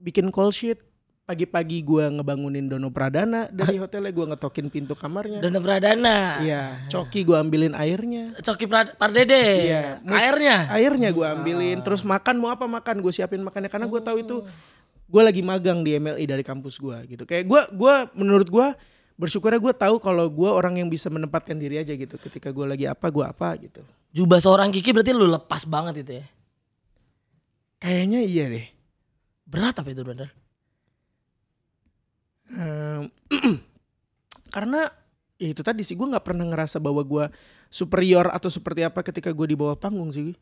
bikin call sheet pagi-pagi gue ngebangunin Dono Pradana dari <laughs> hotelnya gue ngetokin pintu kamarnya Dono Pradana iya coki gue ambilin airnya coki pra- Pardede iya Mus- airnya airnya gue ambilin terus makan mau apa makan gue siapin makannya karena gue tahu itu oh. gue lagi magang di MLI e dari kampus gue gitu kayak gue gue menurut gue bersyukurnya gue tahu kalau gue orang yang bisa menempatkan diri aja gitu ketika gue lagi apa gue apa gitu jubah seorang Kiki berarti lu lepas banget itu ya kayaknya iya deh berat apa itu bener um, <clears throat> karena ya itu tadi sih gue nggak pernah ngerasa bahwa gue superior atau seperti apa ketika gue di bawah panggung sih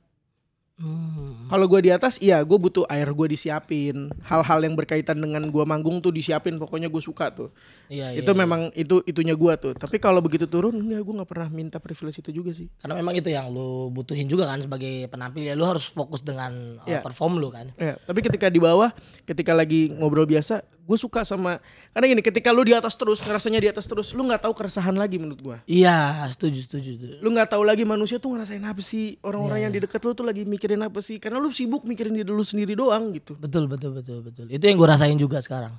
Hmm. Kalau gue di atas, iya gue butuh air gue disiapin. Hal-hal yang berkaitan dengan gue manggung tuh disiapin. Pokoknya gue suka tuh. Iya, iya, itu iya, memang iya. itu itunya gue tuh. Tapi kalau begitu turun, enggak gue nggak pernah minta privilege itu juga sih. Karena memang itu yang lo butuhin juga kan sebagai penampil ya. Lu harus fokus dengan yeah. Uh, iya. perform lo kan. Yeah. Tapi ketika di bawah, ketika lagi ngobrol biasa, gue suka sama karena gini ketika lu di atas terus ngerasanya di atas terus lu nggak tahu keresahan lagi menurut gue iya setuju setuju, setuju. lu nggak tahu lagi manusia tuh ngerasain apa sih orang-orang yeah. yang iya. di dekat lo tuh lagi mikir mikirin apa sih karena lu sibuk mikirin diri lu sendiri doang gitu betul betul betul betul itu yang gue rasain juga sekarang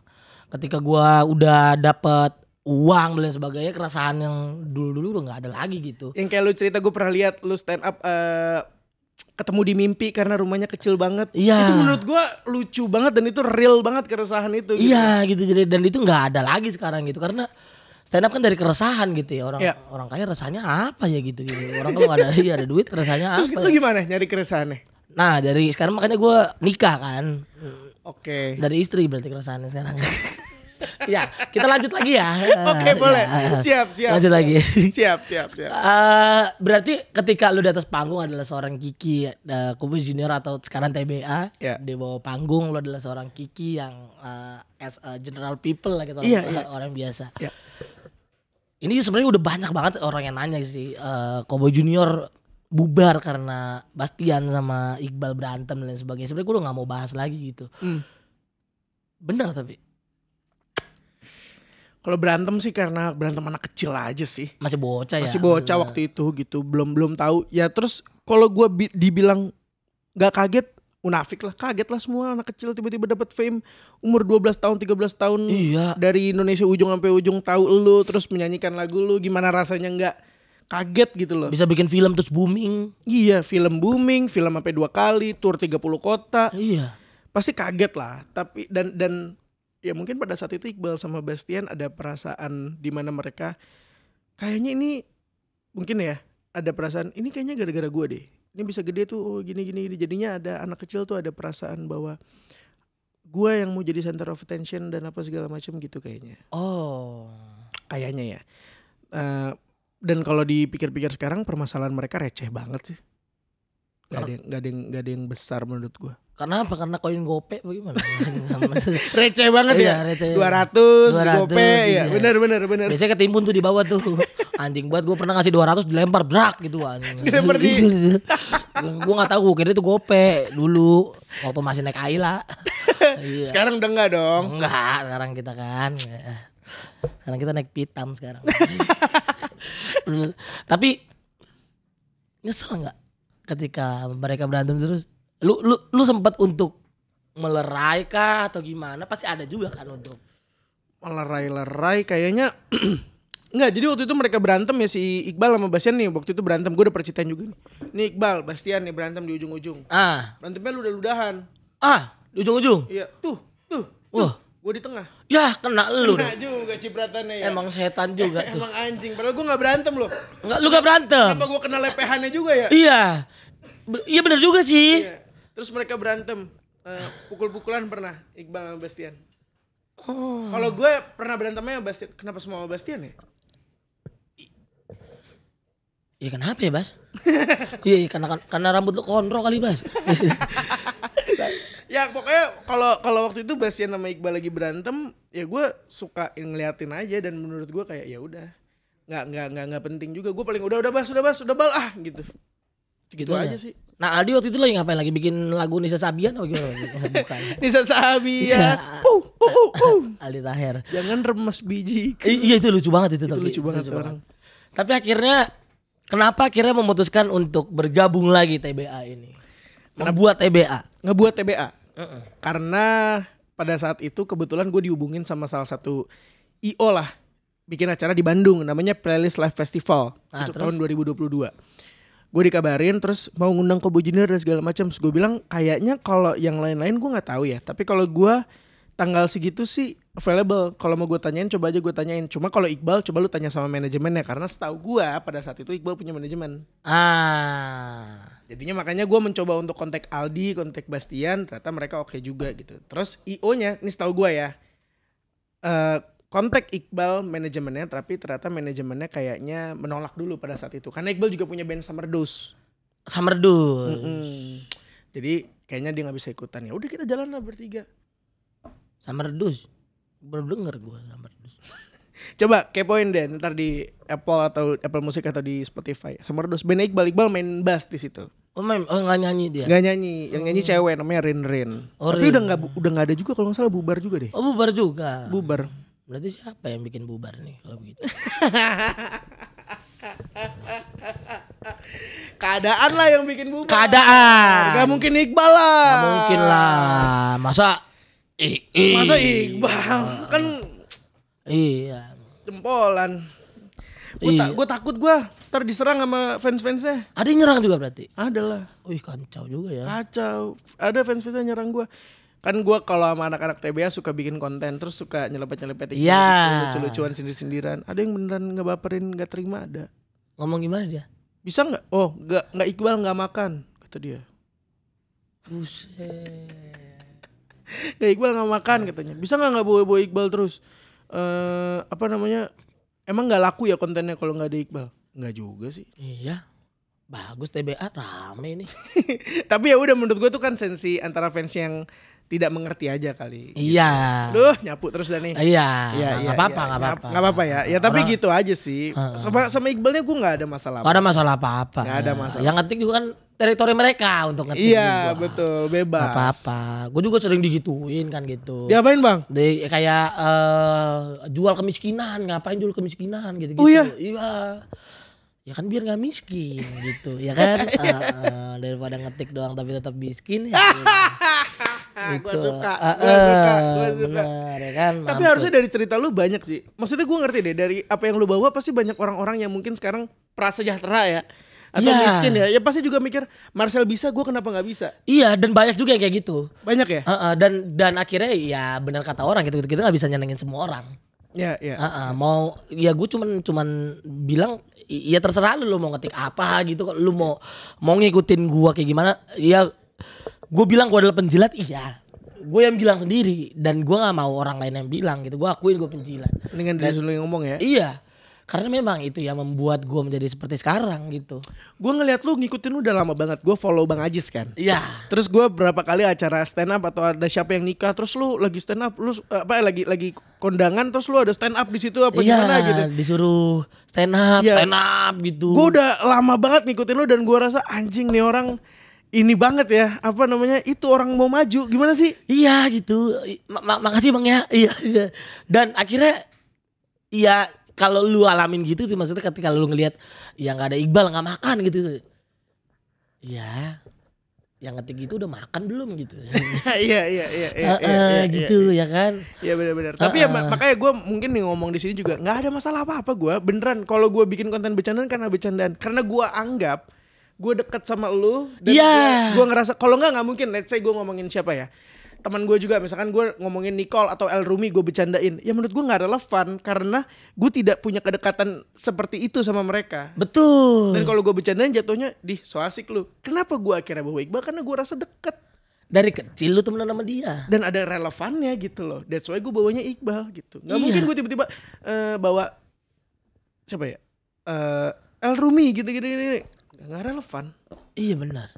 ketika gue udah dapet uang dan sebagainya keresahan yang dulu dulu udah nggak ada lagi gitu yang kayak lu cerita gue pernah lihat lu stand up uh, ketemu di mimpi karena rumahnya kecil banget iya. itu menurut gue lucu banget dan itu real banget keresahan itu gitu. iya gitu jadi dan itu nggak ada lagi sekarang gitu karena stand up kan dari keresahan gitu ya orang ya. orang kaya resahnya apa ya gitu gitu orang kalau ada <laughs> iya ada duit resahnya terus apa terus lu ya? gimana nyari keresahannya nah dari sekarang makanya gue nikah kan hmm. oke okay. dari istri berarti keresahannya sekarang <laughs> ya kita lanjut lagi ya <laughs> oke okay, ya, boleh ya. siap siap lanjut siap. lagi siap siap siap uh, berarti ketika lu di atas panggung adalah seorang Kiki uh, Kubu Junior atau sekarang TBA yeah. di bawah panggung lu adalah seorang Kiki yang uh, as a general people lah gitu yeah, orang, yeah. orang biasa yeah ini sebenarnya udah banyak banget orang yang nanya sih uh, eh, Kobo Junior bubar karena Bastian sama Iqbal berantem dan sebagainya. Sebenarnya gue udah gak mau bahas lagi gitu. Hmm. Bener tapi. Kalau berantem sih karena berantem anak kecil aja sih. Masih bocah ya. Masih bocah waktu itu gitu, belum belum tahu. Ya terus kalau gue dibilang nggak kaget munafik lah kaget lah semua anak kecil tiba-tiba dapat fame umur 12 tahun 13 tahun iya. dari Indonesia ujung sampai ujung tahu lu terus menyanyikan lagu lu gimana rasanya nggak kaget gitu loh bisa bikin film terus booming iya film booming film sampai dua kali tour 30 kota iya pasti kaget lah tapi dan dan ya mungkin pada saat itu Iqbal sama Bastian ada perasaan di mana mereka kayaknya ini mungkin ya ada perasaan ini kayaknya gara-gara gue deh ini bisa gede tuh oh, gini gini jadinya ada anak kecil tuh ada perasaan bahwa gue yang mau jadi center of attention dan apa segala macam gitu kayaknya oh kayaknya ya uh, dan kalau dipikir-pikir sekarang permasalahan mereka receh banget sih gak ada yang gak ada yang gak ada yang besar menurut gue karena apa? Karena koin gope bagaimana? <laughs> receh banget iya, ya. Receh. 200, 200 gope iya. iya. bener bener. bener. Biasanya ketimbun tuh di bawah tuh. Anjing buat gue pernah ngasih dua ratus dilempar brak gitu anjing. Dilempar di. <laughs> gue gak tahu, kira itu gope dulu waktu masih naik Aila. <laughs> iya. Sekarang udah enggak dong? Enggak, sekarang kita kan. Ya. Sekarang kita naik Pitam sekarang. Tapi nyesel nggak ketika mereka berantem terus? lu lu lu sempat untuk melerai kah atau gimana pasti ada juga kan untuk melerai-lerai kayaknya Enggak, <clears throat> jadi waktu itu mereka berantem ya si Iqbal sama Bastian nih. Waktu itu berantem, gue udah percitain juga nih. Nih Iqbal, Bastian nih berantem di ujung-ujung. Ah. Berantemnya lu udah ludahan. Ah, di ujung-ujung? Iya, tuh, tuh. Wah. Gue di tengah. Ya, kena lu. Kena juga cipratannya ya. Emang setan juga <laughs> tuh. Emang anjing, padahal gue gak berantem loh. Enggak, lu gak berantem. Kenapa gue kena lepehannya juga ya? Iya. Iya bener juga sih. Iya terus mereka berantem uh, pukul-pukulan pernah Iqbal sama Bastian oh. kalau gue pernah berantem sama Bastian kenapa semua sama Bastian ya Iya kenapa ya Bas? <laughs> Iya, iya karena karena rambut lo kontrol kali Bas. <laughs> ya pokoknya kalau kalau waktu itu Bastian sama Iqbal lagi berantem, ya gue suka ngeliatin aja dan menurut gue kayak ya udah nggak nggak nggak nggak penting juga gue paling udah udah bas udah bas udah bal ah gitu Gitu iya, aja iya. sih. Nah Aldi waktu itu lagi ngapain lagi bikin lagu Nisa Sabian atau gimana? <laughs> Bukan. Nisa Sabian. Iya. <laughs> uh, uh, uh, uh. <laughs> Aldi Taher. Jangan remes biji. I iya itu lucu banget itu, itu tapi. Lucu banget lucu Banget. Tapi akhirnya kenapa akhirnya memutuskan untuk bergabung lagi TBA ini? buat TBA. Ngebuat TBA. Uh -uh. Karena pada saat itu kebetulan gue dihubungin sama salah satu IO lah bikin acara di Bandung namanya Playlist Live Festival nah, untuk terus? tahun 2022 gue dikabarin terus mau ngundang Kobo Junior dan segala macam terus gue bilang kayaknya kalau yang lain-lain gue nggak tahu ya tapi kalau gue tanggal segitu sih available kalau mau gue tanyain coba aja gue tanyain cuma kalau Iqbal coba lu tanya sama manajemennya karena setahu gue pada saat itu Iqbal punya manajemen ah jadinya makanya gue mencoba untuk kontak Aldi kontak Bastian ternyata mereka oke okay juga gitu terus IO nya ini setahu gue ya uh, kontak Iqbal manajemennya tapi ternyata manajemennya kayaknya menolak dulu pada saat itu karena Iqbal juga punya band Summer Dose Summer Dose mm -mm. jadi kayaknya dia nggak bisa ikutan ya udah kita jalan lah bertiga Summer Dose baru denger gue Summer Dose <laughs> Coba kepoin deh ntar di Apple atau Apple Music atau di Spotify. Summer Dose band Iqbal Iqbal main bass di situ. Oh main oh gak nyanyi dia. Gak nyanyi, yang nyanyi oh. cewek namanya Rin Rin. Oh, Tapi Rin. udah gak, udah gak ada juga kalau nggak salah bubar juga deh. Oh bubar juga. Bubar. Berarti siapa yang bikin bubar nih kalau begitu? <laughs> Keadaan lah yang bikin bubar. Keadaan. Gak mungkin Iqbal lah. Gak mungkin lah. Masa I, i, Masa Iqbal kan iya jempolan. Gue iya. ta takut gue ntar diserang sama fans-fansnya. Ada yang nyerang juga berarti? Ada lah. Wih kacau juga ya. Kacau. Ada fans-fansnya nyerang gue kan gue kalau sama anak-anak TBA suka bikin konten terus suka nyelepet nyelipet iya. yeah. gitu, lucu-lucuan sendiri sindiran ada yang beneran nggak baperin nggak terima ada ngomong gimana dia bisa nggak oh nggak nggak Iqbal nggak makan kata dia buset nggak Iqbal nggak makan katanya bisa nggak nggak bawa bawa Iqbal terus uh, apa namanya emang nggak laku ya kontennya kalau nggak ada Iqbal nggak juga sih iya bagus TBA rame ini <laughs> tapi ya udah menurut gue tuh kan sensi antara fans yang tidak mengerti aja kali. Gitu. Iya. Gitu. Duh, nyapu terus dah nih. Iya. Iya, enggak iya, apa-apa, enggak iya. apa-apa. Enggak apa-apa ya. Ya tapi Orang, gitu aja sih. Uh, uh. Sama sama Iqbalnya gue enggak ada masalah. Enggak ada masalah apa-apa. Enggak ada masalah. Yang ngetik juga kan teritori mereka untuk ngetik Iya, gua. betul, bebas. Gak apa-apa. Gue juga sering digituin kan gitu. Diapain, Bang? Di kayak uh, jual kemiskinan, ngapain jual kemiskinan gitu-gitu. Oh iya. Iya ya kan biar nggak miskin gitu ya kan uh, <laughs> uh, daripada ngetik doang tapi tetap miskin ya, gitu. <laughs> gitu. gue suka, gue suka, gue ah, suka. Ah, Bener, ya kan? Tapi harusnya dari cerita lu banyak sih. Maksudnya gue ngerti deh dari apa yang lu bawa pasti banyak orang-orang yang mungkin sekarang prasejahtera ya atau yeah. miskin ya. Ya pasti juga mikir Marcel bisa, gue kenapa nggak bisa? Iya, dan banyak juga yang kayak gitu. Banyak ya. Uh, uh, dan dan akhirnya ya benar kata orang gitu gitu kita nggak bisa nyenengin semua orang. Ya, ya. Uh, uh, mau ya gue cuman cuman bilang ya terserah lu, lu mau ngetik apa gitu, lu mau mau ngikutin gua kayak gimana, ya gue bilang gue adalah penjilat iya gue yang bilang sendiri dan gue nggak mau orang lain yang bilang gitu gue akuin gue penjilat dengan dia yang ngomong ya iya karena memang itu yang membuat gue menjadi seperti sekarang gitu. Gue ngeliat lu ngikutin lu udah lama banget. Gue follow Bang Ajis kan. Iya. Terus gue berapa kali acara stand up atau ada siapa yang nikah. Terus lu lagi stand up, lu apa lagi lagi kondangan. Terus lu ada stand up di situ apa iya, gimana gitu. Disuruh stand up, iya. stand up gitu. Gue udah lama banget ngikutin lu dan gue rasa anjing nih orang ini banget ya apa namanya itu orang mau maju gimana sih iya gitu -mak makasih bang ya iya, iya, dan akhirnya iya kalau lu alamin gitu sih maksudnya ketika lu ngelihat yang nggak ada Iqbal nggak makan gitu iya, yang ngetik gitu udah makan belum gitu <laughs> iya iya iya, iya, iya gitu ya kan iya benar-benar tapi ya makanya gue mungkin nih ngomong di sini juga nggak ada masalah apa-apa gue beneran kalau gue bikin konten bercandaan karena bercandaan karena gue anggap gue deket sama lu dan yeah. gue ngerasa kalau nggak nggak mungkin let's say gue ngomongin siapa ya teman gue juga misalkan gue ngomongin Nicole atau El Rumi gue bercandain ya menurut gue nggak relevan karena gue tidak punya kedekatan seperti itu sama mereka betul dan kalau gue bercandain jatuhnya di so asik lu kenapa gue akhirnya bawa Iqbal karena gue rasa deket dari kecil lu temenan sama dia dan ada relevannya gitu loh that's why gue bawanya Iqbal gitu nggak iya. mungkin gue tiba-tiba uh, bawa siapa ya uh, El Rumi gitu-gitu gak Gak relevan iya benar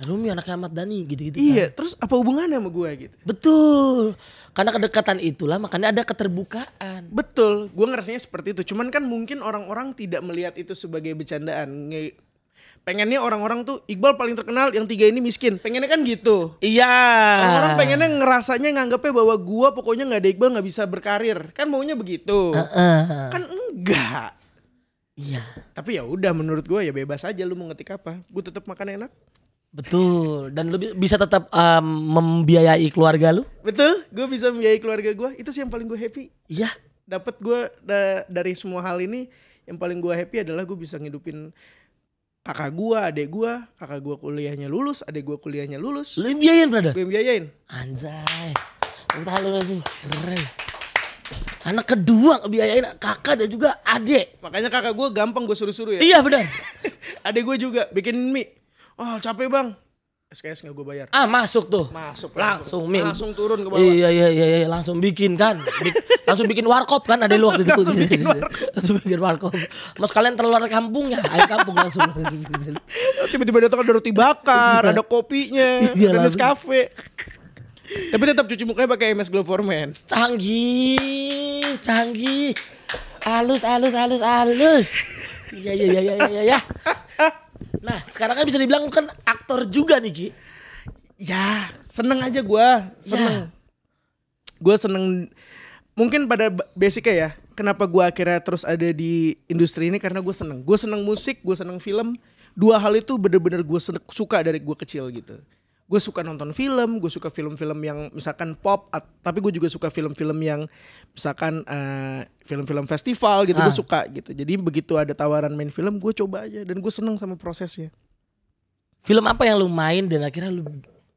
Rumi anaknya Ahmad Dhani gitu-gitu kan. Iya kan. terus apa hubungannya sama gue gitu Betul Karena kedekatan itulah makanya ada keterbukaan Betul gue ngerasanya seperti itu Cuman kan mungkin orang-orang tidak melihat itu sebagai bercandaan pengennya orang-orang tuh Iqbal paling terkenal yang tiga ini miskin pengennya kan gitu iya orang-orang pengennya ngerasanya nganggapnya bahwa gua pokoknya nggak ada Iqbal nggak bisa berkarir kan maunya begitu uh -uh. kan enggak Iya. Tapi ya udah menurut gue ya bebas aja lu mau ngetik apa. Gue tetap makan enak. Betul. Dan lu bisa tetap um, membiayai keluarga lu. Betul. Gue bisa membiayai keluarga gue. Itu sih yang paling gue happy. Iya. Dapat gue da dari semua hal ini yang paling gue happy adalah gue bisa ngidupin kakak gue, adek gue, kakak gue kuliahnya lulus, adek gue kuliahnya lulus. Lu biayain, brother? Gue biayain. Anjay. Entah lu keren anak kedua biayain kakak dan juga adik makanya kakak gue gampang gue suruh-suruh ya iya benar <laughs> adik gue juga bikin mie oh capek bang SKS gak gue bayar ah masuk tuh masuk langsung mie. langsung turun ke bawah iya iya iya, iya. langsung bikin kan Bik, langsung bikin warkop kan ada lu waktu itu langsung bikin <laughs> warkop, langsung bikin warkop. mas kalian telur kampung ya. air kampung langsung <laughs> tiba-tiba datang ada roti bakar iya. ada kopinya iya, ada kafe tapi tetap cuci mukanya pakai MS Glow for Men. Canggih, canggih. Alus, alus, alus, alus. Iya, iya, iya, iya, iya. Ya. Nah, sekarang kan bisa dibilang kan aktor juga nih, Ki. Ya, seneng aja gue, seneng. Ya. Gue seneng, mungkin pada basicnya ya, kenapa gue akhirnya terus ada di industri ini karena gue seneng. Gue seneng musik, gue seneng film. Dua hal itu bener-bener gue suka dari gue kecil gitu gue suka nonton film gue suka film-film yang misalkan pop tapi gue juga suka film-film yang misalkan film eh, film-film festival gitu ah. gue suka gitu jadi begitu ada tawaran main film gue coba aja dan gue seneng sama prosesnya film apa yang lu main dan akhirnya lu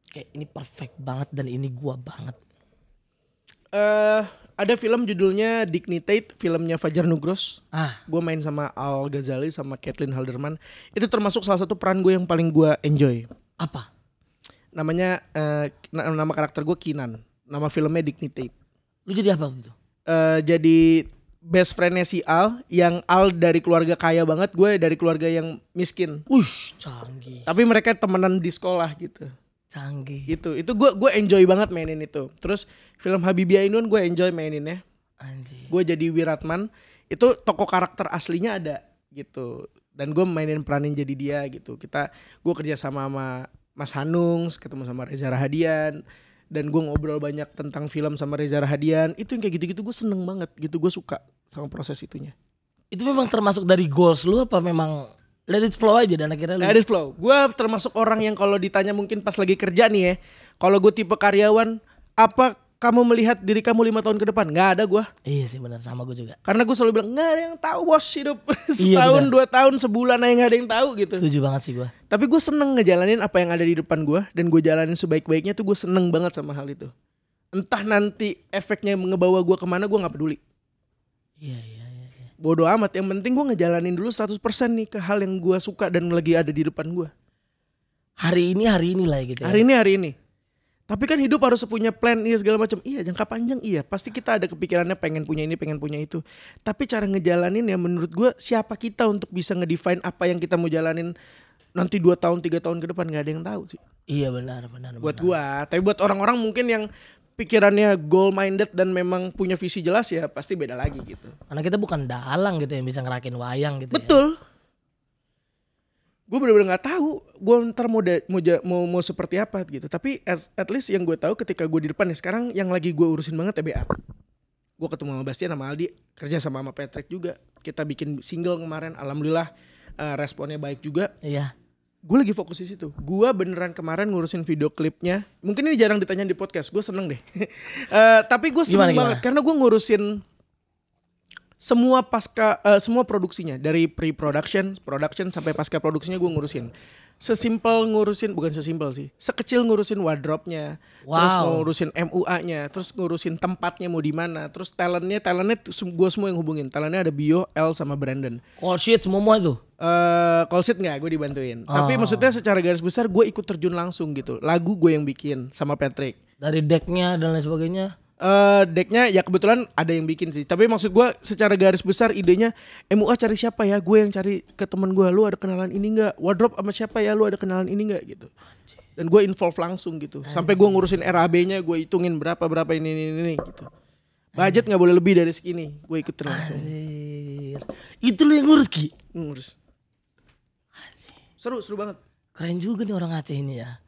kayak ini perfect banget dan ini gue banget uh, ada film judulnya Dignitate, filmnya Fajar Nugros. Ah. Gue main sama Al Ghazali sama Kathleen Halderman. Itu termasuk salah satu peran gue yang paling gue enjoy. Apa? namanya uh, nama karakter gue Kinan nama filmnya Dignity lu jadi apa tuh eh, uh, jadi best friendnya si Al yang Al dari keluarga kaya banget gue dari keluarga yang miskin Wih canggih tapi mereka temenan di sekolah gitu canggih itu itu gue gue enjoy banget mainin itu terus film Habibie Ainun gue enjoy maininnya Anjir. gue jadi Wiratman itu toko karakter aslinya ada gitu dan gue mainin peranin jadi dia gitu kita gue kerja sama sama Mas Hanung ketemu sama Reza Rahadian dan gue ngobrol banyak tentang film sama Reza Rahadian itu yang kayak gitu-gitu gue seneng banget gitu gue suka sama proses itunya itu memang termasuk dari goals lu apa memang Let it flow aja dan akhirnya lu. Let it flow. Gue termasuk orang yang kalau ditanya mungkin pas lagi kerja nih ya. Kalau gue tipe karyawan apa kamu melihat diri kamu lima tahun ke depan? Gak ada gue. Iya sih benar sama gue juga. Karena gue selalu bilang gak ada yang tahu bos hidup <laughs> iya, setahun iya, dua tahun sebulan aja gak ada yang tahu gitu. Setuju banget sih gue. Tapi gue seneng ngejalanin apa yang ada di depan gue dan gue jalanin sebaik-baiknya tuh gue seneng banget sama hal itu. Entah nanti efeknya ngebawa gue kemana gue nggak peduli. Iya iya. iya. iya. Bodoh amat, yang penting gue ngejalanin dulu 100% nih ke hal yang gue suka dan lagi ada di depan gue. Hari ini hari ini lah ya gitu ya. Hari ini hari ini tapi kan hidup harus punya plan iya segala macam. Iya, jangka panjang iya. Pasti kita ada kepikirannya pengen punya ini, pengen punya itu. Tapi cara ngejalanin ya menurut gue siapa kita untuk bisa ngedefine apa yang kita mau jalanin nanti dua tahun tiga tahun ke depan nggak ada yang tahu sih. Iya benar benar. Buat gue, gua, tapi buat orang-orang mungkin yang pikirannya goal minded dan memang punya visi jelas ya pasti beda lagi gitu. Karena kita bukan dalang gitu yang bisa ngerakin wayang gitu. Ya. Betul. Ya gue bener-bener nggak tahu gue ntar mau, da, mau mau mau seperti apa gitu tapi at, at least yang gue tahu ketika gue di depan ya sekarang yang lagi gue urusin banget TBA ya, gue ketemu sama Bastian sama Aldi kerja sama sama Patrick juga kita bikin single kemarin alhamdulillah uh, responnya baik juga iya gue lagi fokus di situ gue beneran kemarin ngurusin video klipnya mungkin ini jarang ditanya di podcast gue seneng deh uh, <laughs> tapi gue seneng gimana, banget gimana? karena gue ngurusin semua pasca uh, semua produksinya dari pre-production, production sampai pasca produksinya gue ngurusin. Sesimpel ngurusin bukan sesimpel sih. Sekecil ngurusin wardrobe-nya, wow. terus ngurusin MUA-nya, terus ngurusin tempatnya mau di mana, terus talentnya talentnya gue semua yang hubungin. Talentnya ada Bio, L sama Brandon. Call sheet semua tuh. Eh, uh, call sheet nggak gue dibantuin. Oh. Tapi ah. maksudnya secara garis besar gue ikut terjun langsung gitu. Lagu gue yang bikin sama Patrick. Dari decknya dan lain sebagainya Uh, decknya ya kebetulan ada yang bikin sih tapi maksud gue secara garis besar idenya MUA cari siapa ya gue yang cari ke temen gue lu ada kenalan ini nggak wardrobe sama siapa ya lu ada kenalan ini nggak gitu dan gue involve langsung gitu sampai gue ngurusin RAB-nya gue hitungin berapa berapa ini ini ini gitu budget nggak boleh lebih dari segini gue ikut langsung itu lu yang ngurus ki ngurus seru seru banget keren juga nih orang Aceh ini ya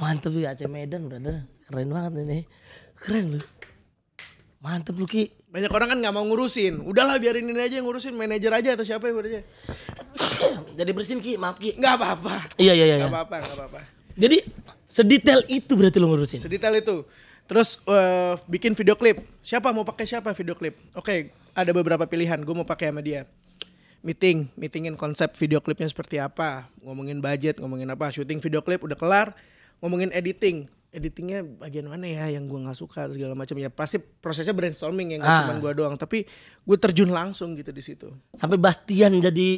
mantep sih Aceh Medan brother keren banget ini keren lu Mantep lu Ki. Banyak orang kan nggak mau ngurusin. Udahlah biarin ini aja yang ngurusin manajer aja atau siapa ya aja. <coughs> Jadi bersin Ki, maaf Ki. Nggak apa-apa. Iya, iya iya iya. Nggak apa-apa, nggak apa-apa. Jadi sedetail itu berarti lu ngurusin. Sedetail itu. Terus uh, bikin video klip. Siapa mau pakai siapa video klip? Oke, okay, ada beberapa pilihan. Gue mau pakai sama dia. Meeting, meetingin konsep video klipnya seperti apa, ngomongin budget, ngomongin apa, syuting video klip udah kelar, ngomongin editing editingnya bagian mana ya yang gue nggak suka segala macam ya pasti prosesnya brainstorming yang nggak ah. cuma gue doang tapi gue terjun langsung gitu di situ sampai Bastian jadi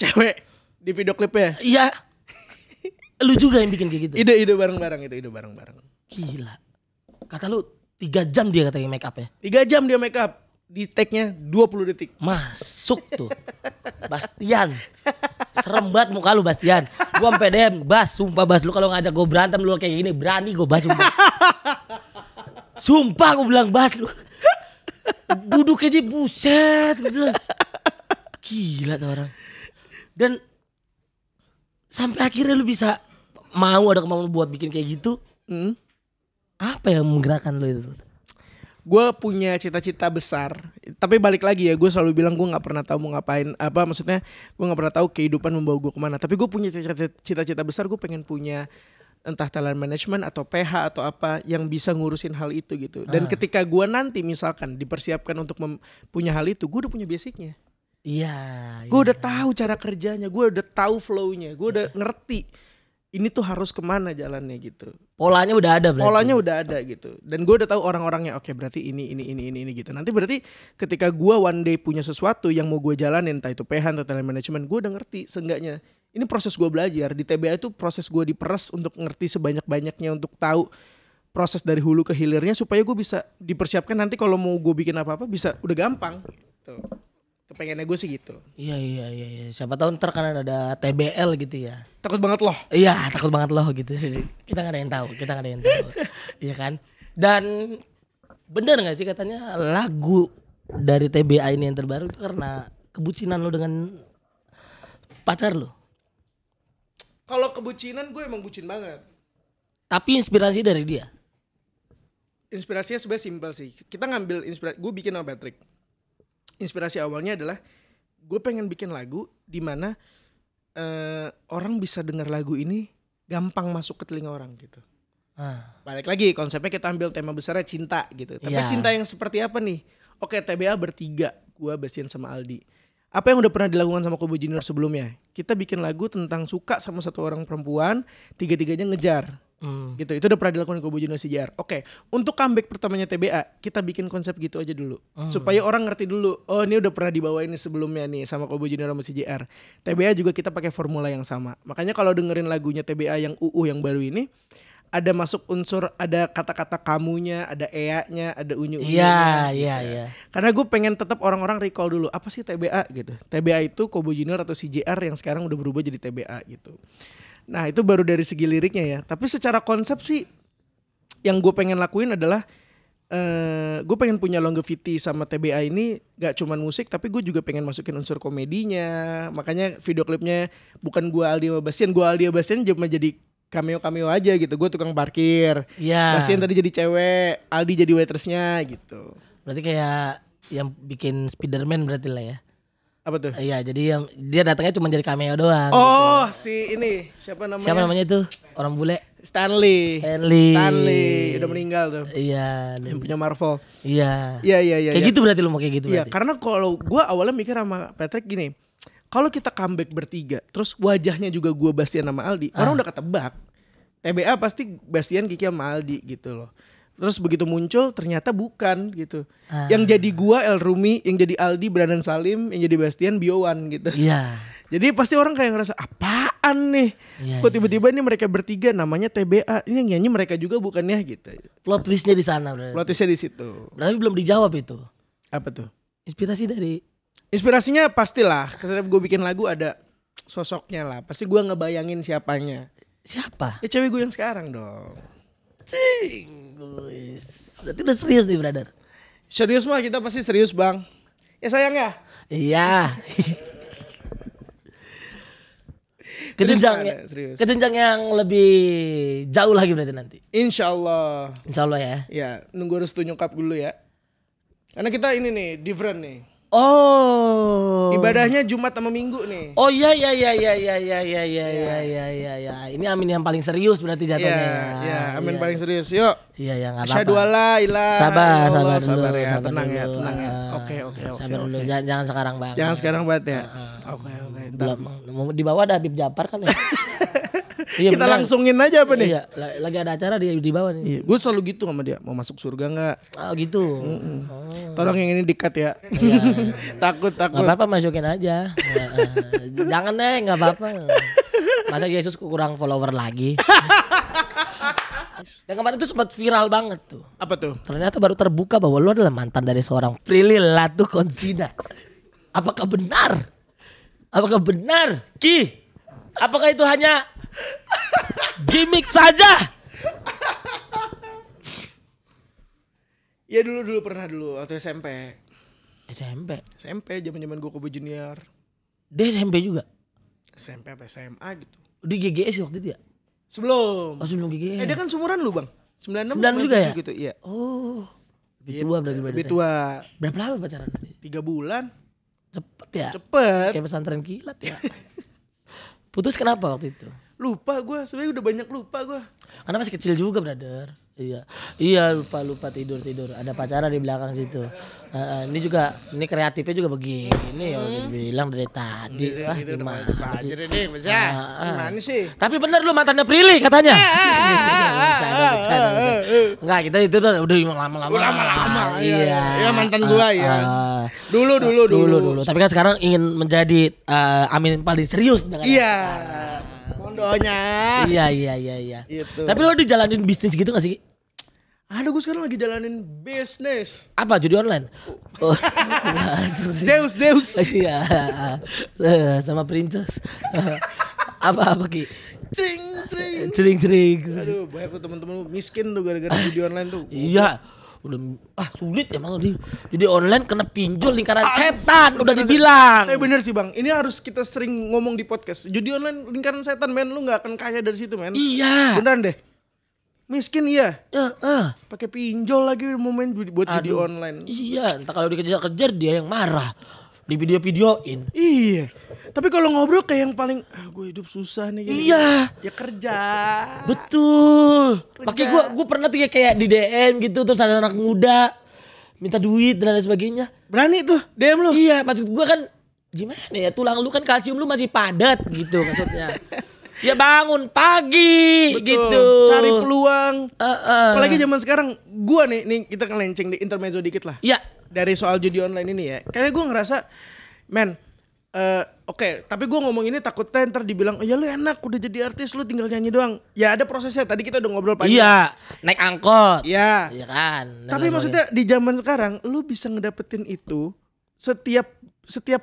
cewek di video klipnya iya lu juga yang bikin kayak gitu ide-ide bareng-bareng itu ide bareng-bareng gila kata lu tiga jam dia katanya make up ya tiga jam dia make up di tag-nya 20 detik. Masuk tuh. Bastian. Serem banget muka lu Bastian. Gua sampai DM, "Bas, sumpah Bas, lu kalau ngajak gua berantem lu kayak gini, berani gua Bas." Sumpah, sumpah gua bilang, "Bas, lu duduk dia buset." Gua bilang, "Gila tuh orang." Dan sampai akhirnya lu bisa mau ada kemauan buat bikin kayak gitu. Hmm? Apa yang menggerakkan lu itu? gue punya cita-cita besar tapi balik lagi ya gue selalu bilang gue nggak pernah tahu mau ngapain apa maksudnya gue nggak pernah tahu kehidupan membawa gue kemana tapi gue punya cita-cita besar gue pengen punya entah talent management atau PH atau apa yang bisa ngurusin hal itu gitu dan ah. ketika gue nanti misalkan dipersiapkan untuk punya hal itu gue udah punya basicnya iya gue iya. udah tahu cara kerjanya gue udah tahu flownya gue udah ngerti ini tuh harus kemana jalannya gitu. Polanya udah ada berarti. Polanya udah ada gitu. Dan gue udah tahu orang-orangnya. Oke okay, berarti ini ini ini ini ini gitu. Nanti berarti ketika gue one day punya sesuatu yang mau gue jalanin, entah itu PH atau talent management, gue udah ngerti seenggaknya. Ini proses gue belajar di TBA itu proses gue diperes untuk ngerti sebanyak-banyaknya untuk tahu proses dari hulu ke hilirnya supaya gue bisa dipersiapkan nanti kalau mau gue bikin apa-apa bisa udah gampang. Gitu kepengennya gue sih gitu iya iya iya, iya. siapa tahu ntar kan ada TBL gitu ya takut banget loh iya takut banget loh gitu <laughs> kita gak ada yang tahu kita gak ada yang tahu iya kan dan bener gak sih katanya lagu dari TBA ini yang terbaru itu karena kebucinan lo dengan pacar lo kalau kebucinan gue emang bucin banget tapi inspirasi dari dia inspirasinya sebenarnya simpel sih kita ngambil inspirasi gue bikin sama Patrick inspirasi awalnya adalah gue pengen bikin lagu di mana uh, orang bisa dengar lagu ini gampang masuk ke telinga orang gitu. Ah. Balik lagi konsepnya kita ambil tema besarnya cinta gitu. Tapi yeah. cinta yang seperti apa nih? Oke TBA bertiga, gue Basian sama Aldi. Apa yang udah pernah dilakukan sama Kobo Junior sebelumnya? Kita bikin lagu tentang suka sama satu orang perempuan, tiga-tiganya ngejar. Hmm. Gitu. Itu udah pernah dilakukan kubu Juno CJR. Oke, untuk comeback pertamanya TBA, kita bikin konsep gitu aja dulu. Hmm. Supaya orang ngerti dulu, oh ini udah pernah dibawa ini sebelumnya nih sama kubu Juno sama CJR. TBA juga kita pakai formula yang sama. Makanya kalau dengerin lagunya TBA yang UU yang baru ini, ada masuk unsur ada kata-kata kamunya, ada ea-nya, ada unyu unyu. Iya, gitu. iya, iya. Karena gue pengen tetap orang-orang recall dulu apa sih TBA gitu. TBA itu Kobo Junior atau CJR yang sekarang udah berubah jadi TBA gitu. Nah itu baru dari segi liriknya ya. Tapi secara konsep sih yang gue pengen lakuin adalah uh, eh, gue pengen punya longevity sama TBA ini gak cuman musik tapi gue juga pengen masukin unsur komedinya. Makanya video klipnya bukan gue Aldi Mabastian, gue Aldi Mabastian cuma jadi cameo-cameo aja gitu. Gue tukang parkir. masih iya. Yeah. Bastian tadi jadi cewek, Aldi jadi waitressnya gitu. Berarti kayak yang bikin Spiderman berarti lah ya. Apa tuh? Iya, jadi yang dia datangnya cuma jadi cameo doang. Gitu. Oh, gitu. si ini siapa namanya? Siapa namanya itu? Orang bule. Stanley. Stanley. Stanley udah meninggal tuh. Iya. Yang punya Marvel. Iya. Iya iya iya. Kayak ya. gitu berarti lu mau kayak gitu Iya, karena kalau gua awalnya mikir sama Patrick gini, kalau kita comeback bertiga, terus wajahnya juga gua Bastian sama Aldi, ah. orang udah ketebak. TBA pasti Bastian Kiki sama Aldi gitu loh. Terus begitu muncul ternyata bukan gitu. Uh. Yang jadi gua El Rumi, yang jadi Aldi Brandon Salim, yang jadi Bastian Biowan gitu. Iya. Jadi pasti orang kayak ngerasa apaan nih? Yeah, Kok iya. tiba-tiba yeah. ini mereka bertiga namanya TBA. Ini yang nyanyi mereka juga bukannya gitu. Plot twistnya di sana berarti. Plot twistnya di situ. Tapi belum dijawab itu. Apa tuh? Inspirasi dari Inspirasinya pastilah. Setiap gue bikin lagu ada sosoknya lah. Pasti gue ngebayangin siapanya. Siapa? Ya cewek gue yang sekarang dong. Cing. Berarti udah serius nih brother. Serius mah kita pasti serius bang. Ya sayang ya. Iya. <laughs> ke serius, ya, yang lebih jauh lagi berarti nanti. Insya Allah. Insya Allah ya. Ya nunggu restu nyokap dulu ya. Karena kita ini nih different nih. Oh. Ibadahnya Jumat sama Minggu nih. Oh iya, iya iya iya iya iya iya iya iya iya iya iya iya. Ini amin yang paling serius berarti jatuhnya. Iya, yeah, yeah, amin yeah. paling serius. Yuk. Iya ya enggak apa-apa. Sabar, ila. Sabar, sabar, ya, dulu, sabar ya. Sabar tenang ya, dulu, ya, tenang ya. Oke, ah, oke, oke. Sabar dulu, okay. jangan, jangan sekarang banget. Jangan sekarang banget ya. Ah, ah. Oke, oke. Belum di bawah ada Habib Japar kan ya. <laughs> Iya, kita benar. langsungin aja apa nih? Iya, lagi ada acara di di bawah nih. Iya, gue selalu gitu sama dia, mau masuk surga nggak? Oh gitu. Mm -mm. Oh. Tolong yang ini dekat ya. Iya. iya, iya. <laughs> takut takut. Gak apa-apa masukin aja. <laughs> Ah, jangan deh, nggak apa-apa. Masa Yesus kurang follower lagi? Dan <laughs> kemarin itu sempat viral banget tuh. Apa tuh? Ternyata baru terbuka bahwa lu adalah mantan dari seorang Prilly Latukonsina. Apakah benar? Apakah benar? Ki, apakah itu hanya Gimik saja. ya dulu dulu pernah dulu waktu SMP. SMP. SMP zaman-zaman gue kubu junior. Dia SMP juga. SMP apa SMA gitu. Di GGS waktu itu ya? Sebelum. Oh, sebelum GGS. Eh dia kan sumuran lu, Bang. 96 96 juga ya? gitu, iya. Oh. Lebih iya, tua berarti berarti. Lebih tua. Berapa lama pacaran? Tiga bulan. Cepet ya? Cepet. Kayak pesantren kilat ya. <laughs> Putus kenapa waktu itu? lupa gue sebenarnya udah banyak lupa gue karena masih kecil juga brother iya iya lupa lupa tidur tidur ada pacaran di belakang situ uh, ini juga ini kreatifnya juga begini ya udah bilang dari tadi gitu, ah, gitu, gimana udah sih ini, uh, Uh, gimana sih tapi benar lu matanya Prilly katanya nggak enggak kita itu udah udah lama lama iya. lama iya, lama iya, iya mantan gua ya dulu, dulu, dulu dulu dulu tapi kan sekarang ingin menjadi uh, amin paling serius dengan iya doanya. Iya iya iya iya. Itu. Tapi lo udah jalanin bisnis gitu gak sih? Aduh gue sekarang lagi jalanin bisnis. Apa judi online? Oh. <laughs> Zeus Zeus. Iya. Sama princess. apa apa ki? Tring tring. Tring tring. Aduh banyak tuh teman-teman miskin tuh gara-gara judi online tuh. Iya udah ah sulit ya di jadi online kena pinjol lingkaran ah, setan udah dibilang tapi eh, bener sih bang ini harus kita sering ngomong di podcast jadi online lingkaran setan men lu nggak akan kaya dari situ men iya beneran deh miskin iya ya, uh. pakai pinjol lagi mau main buat Aduh, jadi online iya entah kalau dikejar-kejar dia yang marah di video-videoin. Iya. Tapi kalau ngobrol kayak yang paling ah, gue hidup susah nih gini. Gitu. Iya. Ya kerja. Betul. Pakai gue gue pernah tuh ya kayak di DM gitu terus ada anak muda minta duit dan lain sebagainya. Berani tuh DM lu. Iya, maksud gue kan gimana ya tulang lu kan kalsium lu masih padat gitu maksudnya. <laughs> ya bangun pagi Betul. gitu cari peluang uh, uh. apalagi zaman sekarang gue nih nih kita ngelenceng di intermezzo dikit lah Iya dari soal judi online ini ya. Karena gue ngerasa, men, uh, oke, okay, tapi gue ngomong ini takutnya ntar dibilang, oh, ya lu enak, udah jadi artis, lu tinggal nyanyi doang. Ya ada prosesnya. Tadi kita udah ngobrol panjang. Iya, naik angkot. Iya. Iya kan. Tapi maksudnya di zaman sekarang, lu bisa ngedapetin itu setiap setiap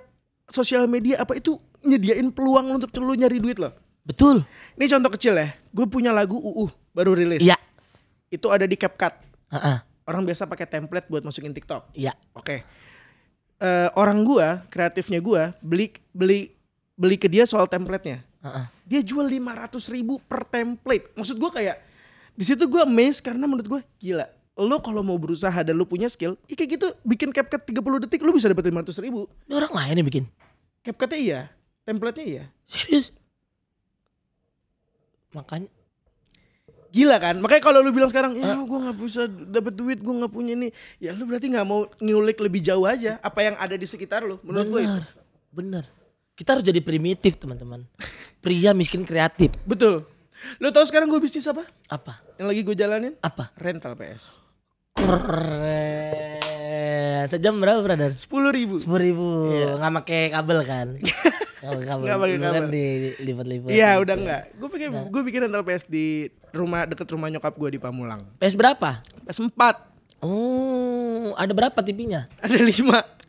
sosial media apa itu nyediain peluang untuk lu nyari duit loh. Betul. Ini contoh kecil ya. Gue punya lagu UU baru rilis. Iya. Itu ada di CapCut. Uh -uh. Orang biasa pakai template buat masukin TikTok. Iya. Oke. Okay. Uh, eh, orang gua, kreatifnya gua beli beli beli ke dia soal templatenya. Uh -uh. Dia jual 500 ribu per template. Maksud gua kayak di situ gua amazed karena menurut gua gila. Lo kalau mau berusaha dan lo punya skill, ya kayak gitu bikin CapCut 30 detik lo bisa dapat 500 ribu. Ini orang lain yang bikin. capcutnya iya, templatenya iya. Serius? Makanya gila kan makanya kalau lu bilang sekarang ya ah. gue nggak bisa dapet duit gue nggak punya ini ya lu berarti nggak mau ngulik lebih jauh aja apa yang ada di sekitar lu menurut gue bener bener kita harus jadi primitif teman-teman pria miskin kreatif betul lu tau sekarang gue bisnis apa apa yang lagi gue jalanin apa rental PS keren sejam berapa brother sepuluh ribu sepuluh ribu iya. nggak iya. pakai kabel kan <laughs> Oh, kamu nggak pakai kan kabar. Kan di lipat-lipat. Iya, udah enggak. Gue pikir nah. gue bikin rental PS di rumah deket rumah nyokap gue di Pamulang. PS berapa? PS 4. Oh, ada berapa TV-nya? Ada 5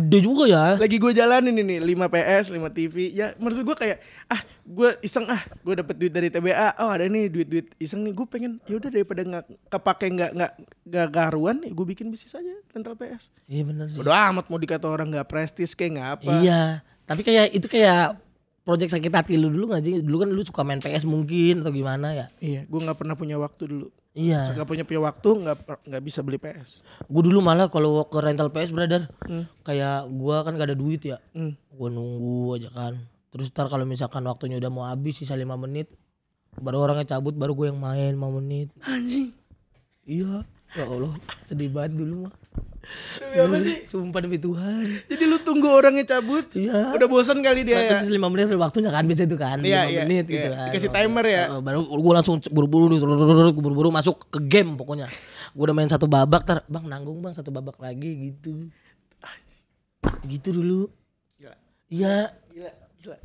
gede juga ya. Lagi gue jalanin ini 5 PS, 5 TV. Ya menurut gue kayak ah gue iseng ah gue dapet duit dari TBA. Oh ada nih duit-duit iseng nih gue pengen ya udah daripada nggak kepake nggak nggak nggak garuan ya gue bikin bisnis aja rental PS. Iya benar sih. Udah amat mau dikata orang nggak prestis kayak nggak apa. Iya. Tapi kayak itu kayak proyek sakit hati lu dulu gak sih? Dulu kan lu suka main PS mungkin atau gimana ya? Iya, gue nggak pernah punya waktu dulu. Iya. gak punya punya waktu nggak nggak bisa beli PS. Gue dulu malah kalau ke rental PS brother, hmm. kayak gue kan gak ada duit ya. Hmm. Gue nunggu aja kan. Terus ntar kalau misalkan waktunya udah mau habis sisa lima menit, baru orangnya cabut, baru gue yang main lima menit. Anjing. Iya. Ya Allah, sedih banget dulu mah. Demi apa iya, sih? Sumpah demi Tuhan. Jadi lu tunggu orangnya cabut. Iya. Udah bosan kali dia. terus ya? lima menit waktunya kan bisa itu kan. Iya, 5 iya, menit gitu iya. gitu kan. Kasih timer ya. Baru gue langsung buru-buru buru-buru masuk ke game pokoknya. Gue udah main satu babak ter, bang nanggung bang satu babak lagi gitu. Gitu dulu. ya Iya. Gila.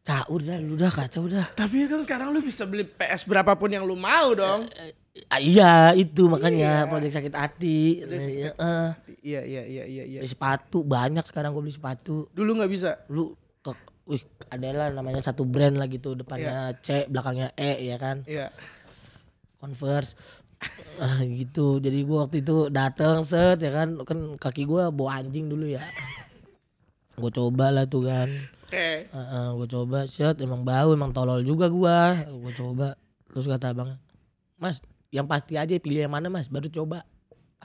Caur dah, lu udah kacau dah. Tapi kan sekarang lu bisa beli PS berapapun yang lu mau dong. Eh, eh, Ah, iya itu makanya iya. proyek sakit iya, eh. hati. Iya iya iya iya iya. Beli sepatu banyak sekarang gue beli sepatu. Dulu nggak bisa. Lu ke, wih adalah namanya satu brand lah gitu depannya yeah. C belakangnya E ya kan. Iya. Yeah. Converse uh, gitu jadi gua waktu itu dateng set ya kan kan kaki gua bawa anjing dulu ya. Gua coba lah tuh kan. Okay. Uh, uh, gue coba set emang bau emang tolol juga gua. Gua coba terus kata abang mas yang pasti aja pilih yang mana mas baru coba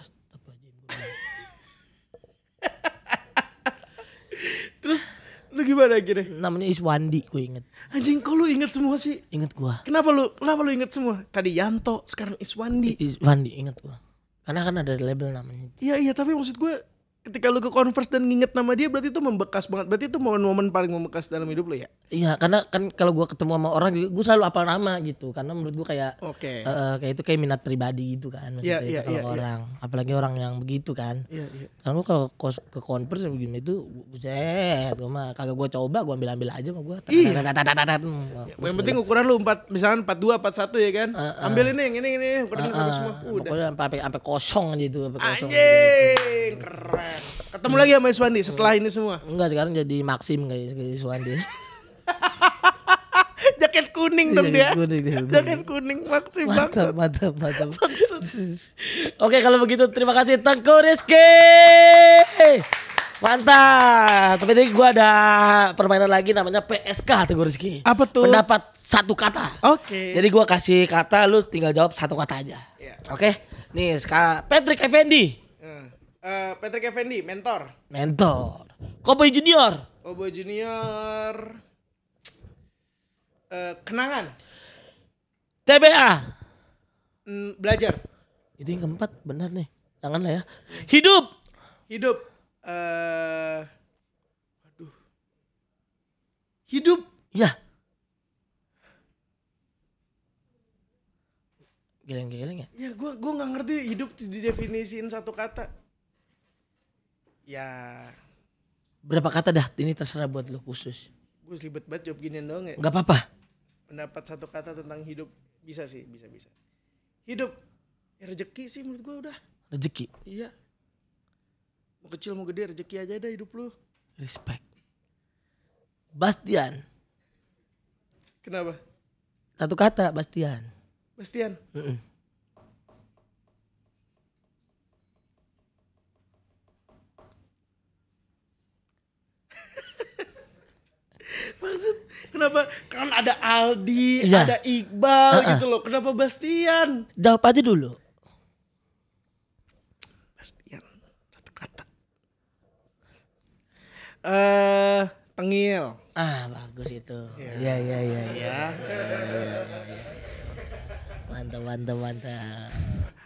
<laughs> Terus lu gimana akhirnya? Namanya Iswandi gue inget. Anjing kok lu inget semua sih? Inget gua. Kenapa lu kenapa lu inget semua? Tadi Yanto, sekarang Iswandi. Iswandi inget gua. Karena kan ada label namanya. Iya iya tapi maksud gue ketika lu ke Converse dan nginget nama dia berarti itu membekas banget. Berarti itu momen-momen paling membekas dalam hidup lu ya? Iya, karena kan kalau gua ketemu sama orang gua selalu apa nama gitu. Karena menurut gua kayak Okay. Uh, kayak itu kayak minat pribadi gitu kan maksudnya yeah, yeah, kalau yeah, orang. Yeah. Apalagi orang yang begitu kan. Iya, yeah, iya. Yeah. kalau ke Converse begini itu buset, gua mah kagak gua coba, gua ambil-ambil aja sama gua. Yang penting ukuran lu 4 dua 42, 41 ya kan. Ambil ini yang ini ini ukuran sama semua. Udah. Sampai sampai kosong gitu, sampai kosong. Anjing, keren keren. Ketemu lagi sama Iswandi setelah ini semua. Enggak, sekarang jadi Maxim kayak Iswandi. <laughs> Jaket kuning dong dia. Kuning, Jaket kuning Maxim mantap, mantap, mantap, mantap. <laughs> Oke, kalau begitu terima kasih Tengku Rizky. Mantap. Tapi tadi gue ada permainan lagi namanya PSK Tengku Rizky. Apa tuh? Pendapat satu kata. Oke. Okay. Jadi gue kasih kata, lu tinggal jawab satu kata aja. Yeah. Oke. Okay? Nih, Patrick Effendi uh, Patrick Effendi, mentor. Mentor. Cowboy Junior. Cowboy Junior. Uh, kenangan. TBA. Mm, belajar. Itu yang keempat, benar nih. Tangan lah ya. Hidup. Hidup. uh, eh, aduh. Hidup. Ya. Geleng-geleng ya? Ya gue gua gak ngerti hidup didefinisiin satu kata ya berapa kata dah ini terserah buat lo khusus gue ribet banget jawab gini dong ya nggak apa-apa pendapat satu kata tentang hidup bisa sih bisa bisa hidup ya rezeki sih menurut gue udah rezeki iya mau kecil mau gede rezeki aja dah hidup lu respect Bastian kenapa satu kata Bastian Bastian mm -mm. maksud kenapa kan ada Aldi ya. ada Iqbal uh -uh. gitu loh kenapa Bastian jawab aja dulu Bastian satu kata eh uh, tengil ah bagus itu ya ya ya ya, mantap mantap mantap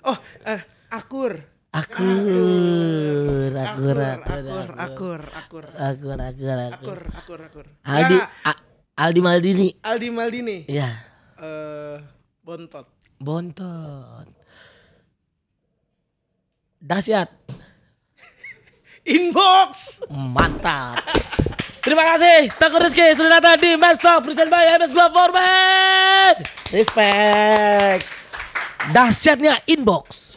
oh eh uh, akur akur akur akur akur akur akur akur akur akur akur Aldi Aldi Maldini Aldi Maldini ya bontot bontot dahsyat <laughs> inbox mantap Terima kasih Tengku Rizky sudah datang di Men's Talk Present by MS Glove Format Respect Dahsyatnya inbox